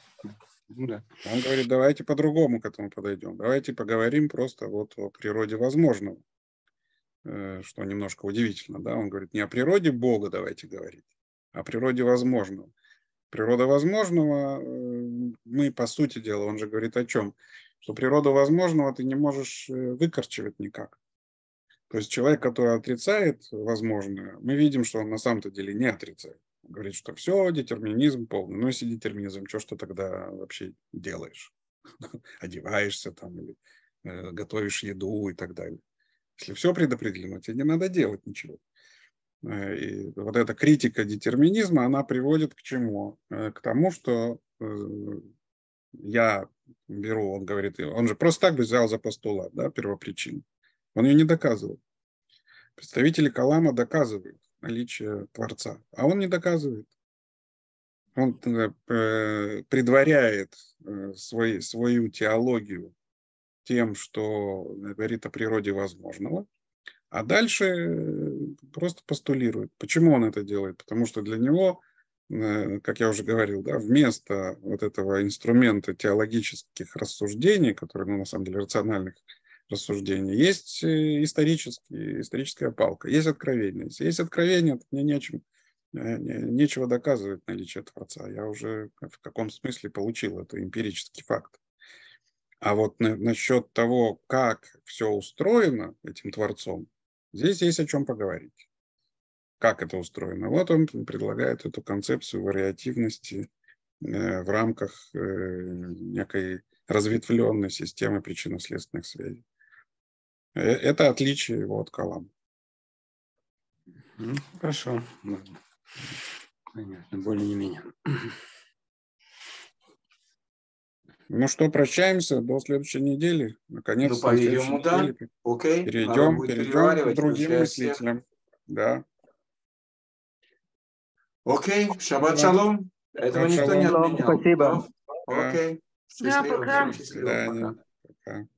Ну да. Он говорит, давайте по-другому к этому подойдем, давайте поговорим просто вот о природе возможного, э, что немножко удивительно, да, он говорит, не о природе Бога давайте говорить, а о природе возможного. Природа возможного, э, мы по сути дела, он же говорит о чем? Что природу возможного ты не можешь э, выкорчевать никак. То есть человек, который отрицает возможное, мы видим, что он на самом-то деле не отрицает. говорит, что все, детерминизм полный. Ну, если детерминизм, что ж ты тогда вообще делаешь? Одеваешься там или э, готовишь еду и так далее. Если все предопределено, тебе не надо делать ничего. Э, и вот эта критика детерминизма, она приводит к чему? Э, к тому, что э, я беру, он говорит, он же просто так бы взял за постулат, да, первопричину. Он ее не доказывал. Представители Калама доказывают наличие Творца, а он не доказывает. Он предваряет э, свой, свою теологию тем, что говорит о природе возможного, а дальше э, просто постулирует. Почему он это делает? Потому что для него, э, как я уже говорил, да, вместо вот этого инструмента теологических рассуждений, которые, ну, на самом деле, рациональных рассуждений, есть э, исторический историческая палка, есть откровение. Если есть откровение, то мне нечем, нечего доказывать наличие Творца. Я уже в каком смысле получил это эмпирический факт. А вот насчет того, как все устроено этим Творцом, Здесь есть о чем поговорить. Как это устроено? Вот он предлагает эту концепцию вариативности э, в рамках э, некой разветвленной системы причинно-следственных связей. Э, это отличие его от Колам. Хорошо. Понятно, более не менее. Ну что, прощаемся до следующей недели. Наконец, ну, по-видимому, да. Окей. Перейдем, перейдем к другим мыслителям. Всех. Да. Окей, шаббат шалом. Этого шаббат никто шалом. не отменял. Спасибо. Окей. Да, пока. Счастливо, пока. Счастливо, пока.